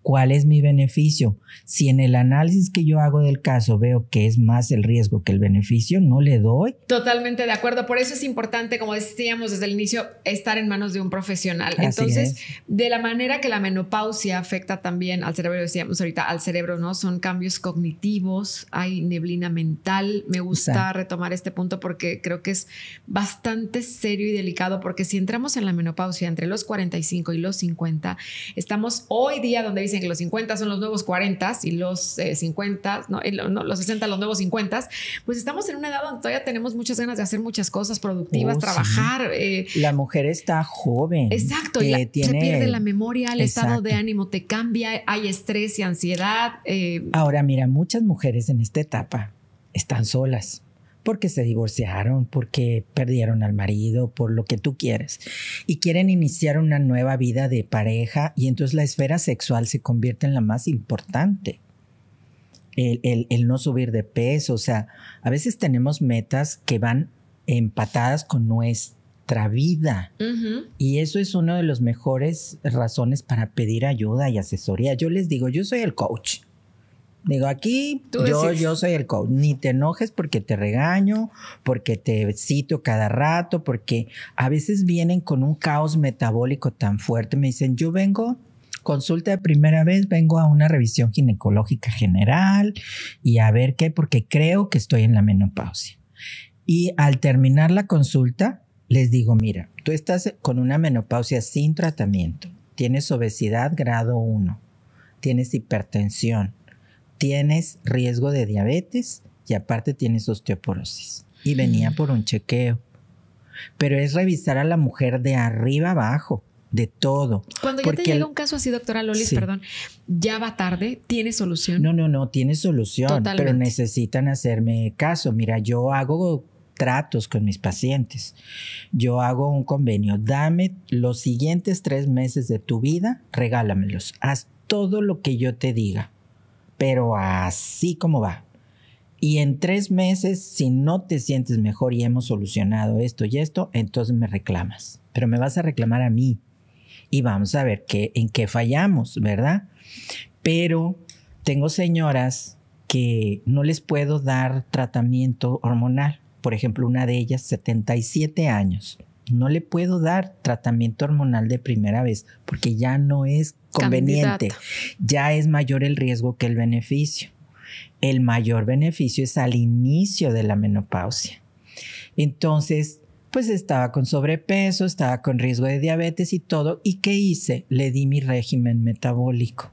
¿cuál es mi beneficio? Si en el análisis que yo hago del caso veo que es más el riesgo que el beneficio, no le doy. Totalmente de acuerdo. Por eso es importante, como decíamos desde el inicio, estar en manos de un profesional. Entonces, de la manera que la menopausia afecta también al cerebro, decíamos ahorita, al cerebro, ¿no? Son cambios cognitivos, hay neblina mental. Me gusta retomar este punto porque creo que es bastante serio y delicado, porque si entramos en la menopausia entre los 45 y los 50, estamos hoy día donde dicen, que los 50 son los nuevos 40 y los 50, eh, no, los 60 los nuevos 50, pues estamos en una edad donde todavía tenemos muchas ganas de hacer muchas cosas productivas, oh, trabajar. Eh, la mujer está joven. Exacto, se pierde la memoria, el estado de ánimo te cambia, hay estrés y ansiedad. Eh. Ahora, mira, muchas mujeres en esta etapa están solas porque se divorciaron, porque perdieron al marido, por lo que tú quieres, y quieren iniciar una nueva vida de pareja y entonces la esfera sexual se convierte en la más importante. El, no subir de peso, o sea, a veces tenemos metas que van empatadas con nuestra vida y eso es una de las mejores razones para pedir ayuda y asesoría. Yo les digo, yo soy el coach Digo, aquí yo, yo soy el coach. Ni te enojes porque te regaño, porque te cito cada rato, porque a veces vienen con un caos metabólico tan fuerte. Me dicen, yo vengo, consulta de primera vez, vengo a una revisión ginecológica general y a ver qué, porque creo que estoy en la menopausia. Y al terminar la consulta, les digo, mira, tú estás con una menopausia sin tratamiento, tienes obesidad grado 1, tienes hipertensión tienes riesgo de diabetes y aparte tienes osteoporosis. Y venía mm. por un chequeo. Pero es revisar a la mujer de arriba abajo, de todo. Cuando ya te llega un caso así, doctora Lolis, perdón, ya va tarde, ¿tiene solución? No, no, no, tiene solución, pero necesitan hacerme caso. Mira, yo hago tratos con mis pacientes. Yo hago un convenio, dame los siguientes tres meses de tu vida, regálamelos, haz todo lo que yo te diga pero así como va. Y en tres meses, si no te sientes mejor y hemos solucionado esto y esto, entonces me reclamas. Pero me vas a reclamar a mí. Y vamos a ver qué, en qué fallamos, ¿verdad? Pero tengo señoras que no les puedo dar tratamiento hormonal. Por ejemplo, una de ellas, 77 años. No le puedo dar tratamiento hormonal de primera vez porque ya no es conveniente, ya es mayor el riesgo que el beneficio. El mayor beneficio es al inicio de la menopausia. Entonces, pues estaba con sobrepeso, estaba con riesgo de diabetes y todo. ¿Y qué hice? Le di mi régimen metabólico.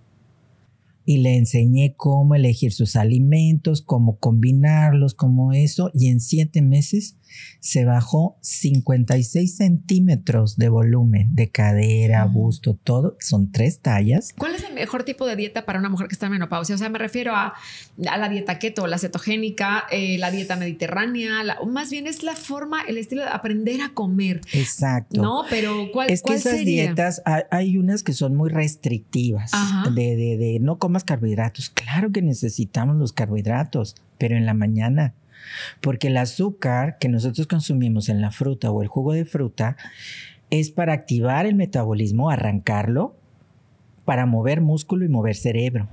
Y le enseñé cómo elegir sus alimentos, cómo combinarlos, cómo eso. Y en siete meses se bajó 56 centímetros de volumen de cadera, busto, todo. Son tres tallas. ¿Cuál es el mejor tipo de dieta para una mujer que está en menopausia? O sea, me refiero a, la dieta keto, la cetogénica, eh, la dieta mediterránea, más bien es la forma, el estilo de aprender a comer. Exacto. No, pero ¿cuál Es que esas dietas, hay, unas que son muy restrictivas, de, de, de no comas carbohidratos. Claro que necesitamos los carbohidratos, pero en la mañana porque el azúcar que nosotros consumimos en la fruta o el jugo de fruta es para activar el metabolismo, arrancarlo, para mover músculo y mover cerebro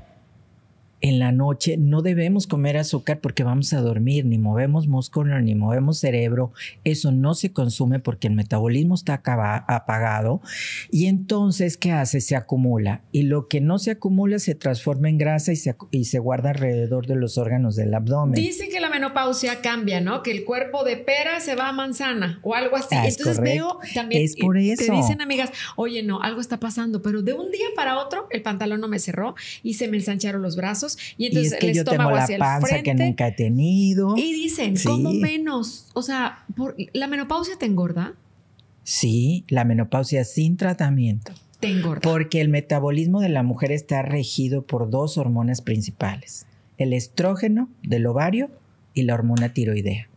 en la noche no debemos comer azúcar porque vamos a dormir, ni movemos músculo, ni movemos cerebro, eso no se consume porque el metabolismo está apagado y entonces, ¿qué hace? Se acumula y lo que no se acumula se transforma en grasa y se, y se guarda alrededor de los órganos del abdomen. Dicen que la menopausia cambia, ¿no? Que el cuerpo de pera se va a manzana o algo así. entonces veo también... Te dicen amigas, oye, no, algo está pasando, pero de un día para otro el pantalón no me cerró y se me ensancharon los brazos y es que yo tengo la panza que nunca he tenido. Y dicen, ¿cómo menos? O sea, ¿la menopausia te engorda? Sí, la menopausia sin tratamiento. Te engorda. Porque el metabolismo de la mujer está regido por dos hormonas principales, el estrógeno del ovario y la hormona tiroidea.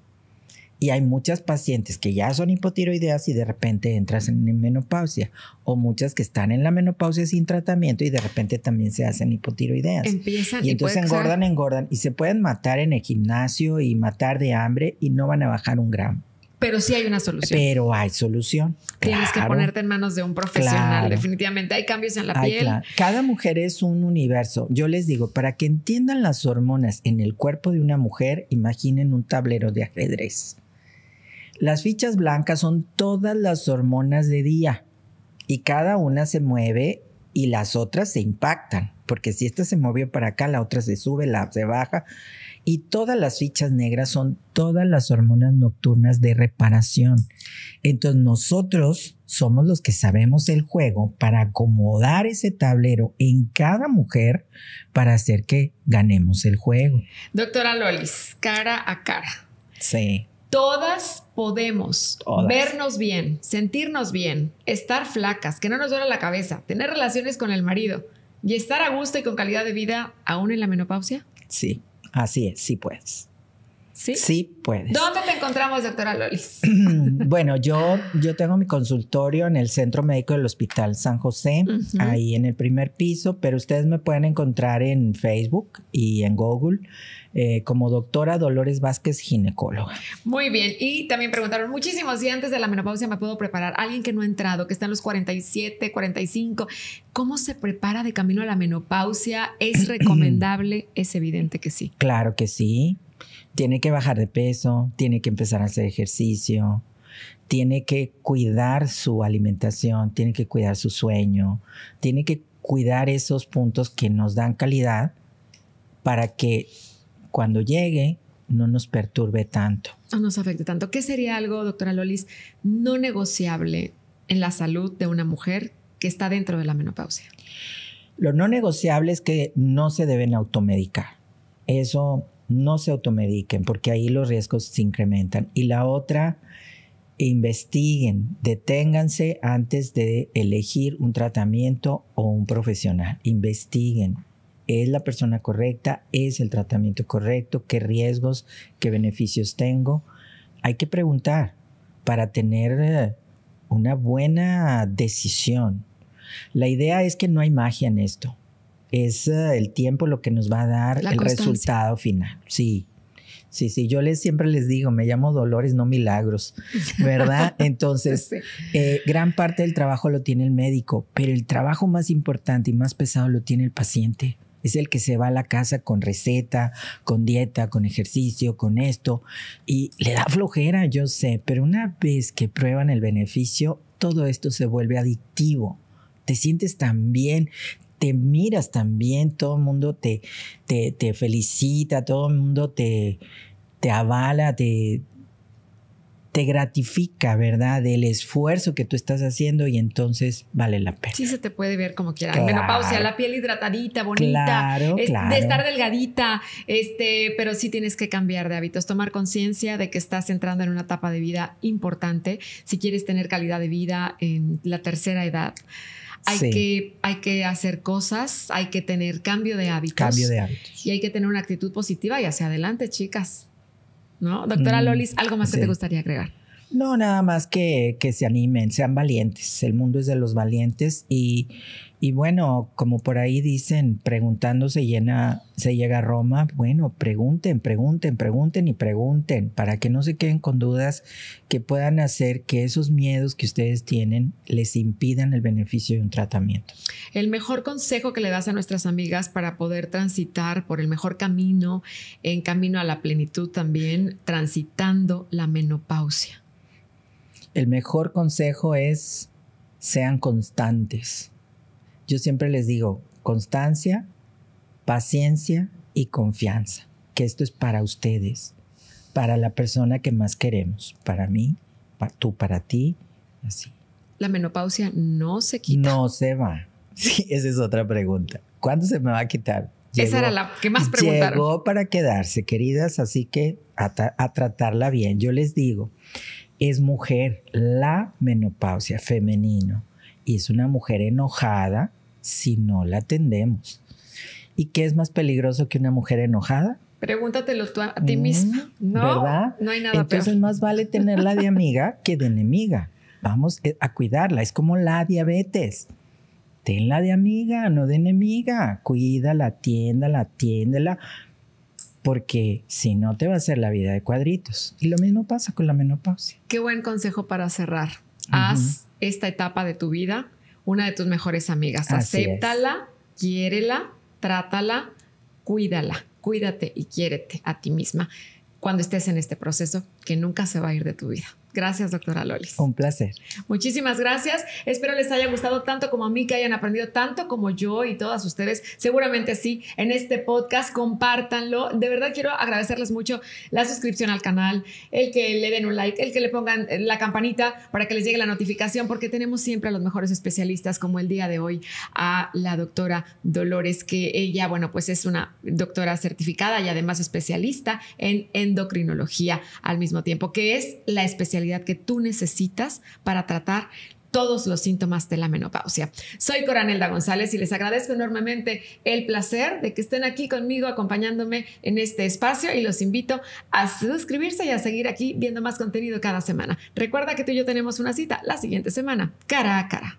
Y hay muchas pacientes que ya son hipotiroideas y de repente entras en menopausia. O muchas que están en la menopausia sin tratamiento y de repente también se hacen hipotiroideas. Empiezan y entonces engordan, engordan y se pueden matar en el gimnasio y matar de hambre y no van a bajar un gramo. Pero sí hay una solución. Pero hay solución. Tienes que ponerte en manos de un profesional, definitivamente. Hay cambios en la piel. Cada mujer es un universo. Yo les digo, para que entiendan las hormonas en el cuerpo de una mujer, imaginen un tablero de ajedrez. Las fichas blancas son todas las hormonas de día y cada una se mueve y las otras se impactan, porque si esta se mueve para acá, la otra se sube, la se baja. Y todas las fichas negras son todas las hormonas nocturnas de reparación. Entonces nosotros somos los que sabemos el juego para acomodar ese tablero en cada mujer para hacer que ganemos el juego. Doctora Lolis, cara a cara. Sí. Todas podemos vernos bien, sentirnos bien, estar flacas, que no nos duela la cabeza, tener relaciones con el marido y estar a gusto y con calidad de vida aún en la menopausia. Sí, así es, sí puedes. ¿Sí? Sí puedes. ¿Dónde te encontramos, doctora Lolis? bueno, yo, yo tengo mi consultorio en el Centro Médico del Hospital San José, ahí en el primer piso, pero ustedes me pueden encontrar en Facebook y en Google eh, como doctora Dolores Vázquez, ginecóloga. Muy bien, y también preguntaron muchísimo si antes de la menopausia me puedo preparar. Alguien que no ha entrado, que está en los 47, 45, ¿cómo se prepara de camino a la menopausia? ¿Es recomendable? es evidente que sí. Claro que sí. Tiene que bajar de peso, tiene que empezar a hacer ejercicio, tiene que cuidar su alimentación, tiene que cuidar su sueño, tiene que cuidar esos puntos que nos dan calidad para que cuando llegue no nos perturbe tanto. No nos afecte tanto. ¿Qué sería algo, doctora Lolis, no negociable en la salud de una mujer que está dentro de la menopausia? Lo no negociable es que no se deben automedicar. Eso no se automediquen porque ahí los riesgos se incrementan. Y la otra, investiguen, deténganse antes de elegir un tratamiento o un profesional. Investiguen, es la persona correcta, es el tratamiento correcto, qué riesgos, qué beneficios tengo. Hay que preguntar para tener eh, una buena decisión. La idea es que no hay magia en esto. Es eh, el tiempo lo que nos va a dar el resultado final. Sí. Sí, sí, yo les, siempre les digo, me llamo Dolores, no Milagros, ¿verdad? Entonces, eh, gran parte del trabajo lo tiene el médico, pero el trabajo más importante y más pesado lo tiene el paciente es el que se va a la casa con receta, con dieta, con ejercicio, con esto, y le da flojera, yo sé, pero una vez que prueban el beneficio, todo esto se vuelve adictivo. Te sientes tan bien, te miras tan bien, todo el mundo te, te, felicita, todo el mundo te, te avala, te, te gratifica, ¿verdad? Del esfuerzo que tú estás haciendo y entonces vale la pena. Sí, se te puede ver como quieras. Menopausia, la piel hidratadita, bonita. Claro, claro. De estar delgadita, este, pero sí tienes que cambiar de hábitos, tomar conciencia de que estás entrando en una etapa de vida importante. Si quieres tener calidad de vida en la tercera edad, hay, que, hay que hacer cosas, hay que tener cambio de hábitos. Cambio de hábitos. Y hay que tener una actitud positiva y hacia adelante, chicas. ¿no? Doctora mm, Lolis, ¿algo más que te gustaría agregar? No, nada más que, que se animen, sean valientes. El mundo es de los valientes y y bueno, como por ahí dicen, preguntando se, llena, se llega a Roma, bueno, pregunten, pregunten, pregunten y pregunten para que no se queden con dudas que puedan hacer que esos miedos que ustedes tienen les impidan el beneficio de un tratamiento. El mejor consejo que le das a nuestras amigas para poder transitar por el mejor camino, en camino a la plenitud también, transitando la menopausia. El mejor consejo es sean constantes yo siempre les digo constancia, paciencia y confianza, que esto es para ustedes, para la persona que más queremos, para mí, para tú, para ti, así. La menopausia no se quita. No se va. Sí, esa es otra pregunta. ¿Cuándo se me va a quitar? Esa era la que más preguntaron. Llegó para quedarse, queridas, así que a, tratarla bien. Yo les digo, es mujer la menopausia femenino y es una mujer enojada si no la atendemos. ¿Y qué es más peligroso que una mujer enojada? Pregúntatelo tú a ti mm, misma, ¿no? No hay nada Entonces más vale tenerla de amiga que de enemiga. Vamos eh, a cuidarla, es como la diabetes. Tenla de amiga, no de enemiga. Cuídala, atiéndala, atiéndela, porque si no te va a hacer la vida de cuadritos. Y lo mismo pasa con la menopausia. Qué buen consejo para cerrar. Haz esta etapa de tu vida una de tus mejores amigas. Acéptala, quiérela, trátala, cuídala, cuídate y quiérete a ti misma cuando estés en este proceso que nunca se va a ir de tu vida. Gracias, doctora Lolis. Un placer. Muchísimas gracias. Espero les haya gustado tanto como a mí, que hayan aprendido tanto como yo y todas ustedes. Seguramente sí, en este podcast, compártanlo. De verdad quiero agradecerles mucho la suscripción al canal, el que le den un like, el que le pongan eh, la campanita para que les llegue la notificación, porque tenemos siempre a los mejores especialistas, como el día de hoy, a la doctora Dolores, que ella, bueno, pues es una doctora certificada y además especialista en endocrinología al mismo tiempo, que es la especialista que tú necesitas para tratar todos los síntomas de la menopausia. Soy Coranelda González y les agradezco enormemente el placer de que estén aquí conmigo acompañándome en este espacio y los invito a suscribirse y a seguir aquí viendo más contenido cada semana. Recuerda que tú y yo tenemos una cita la siguiente semana, cara a cara.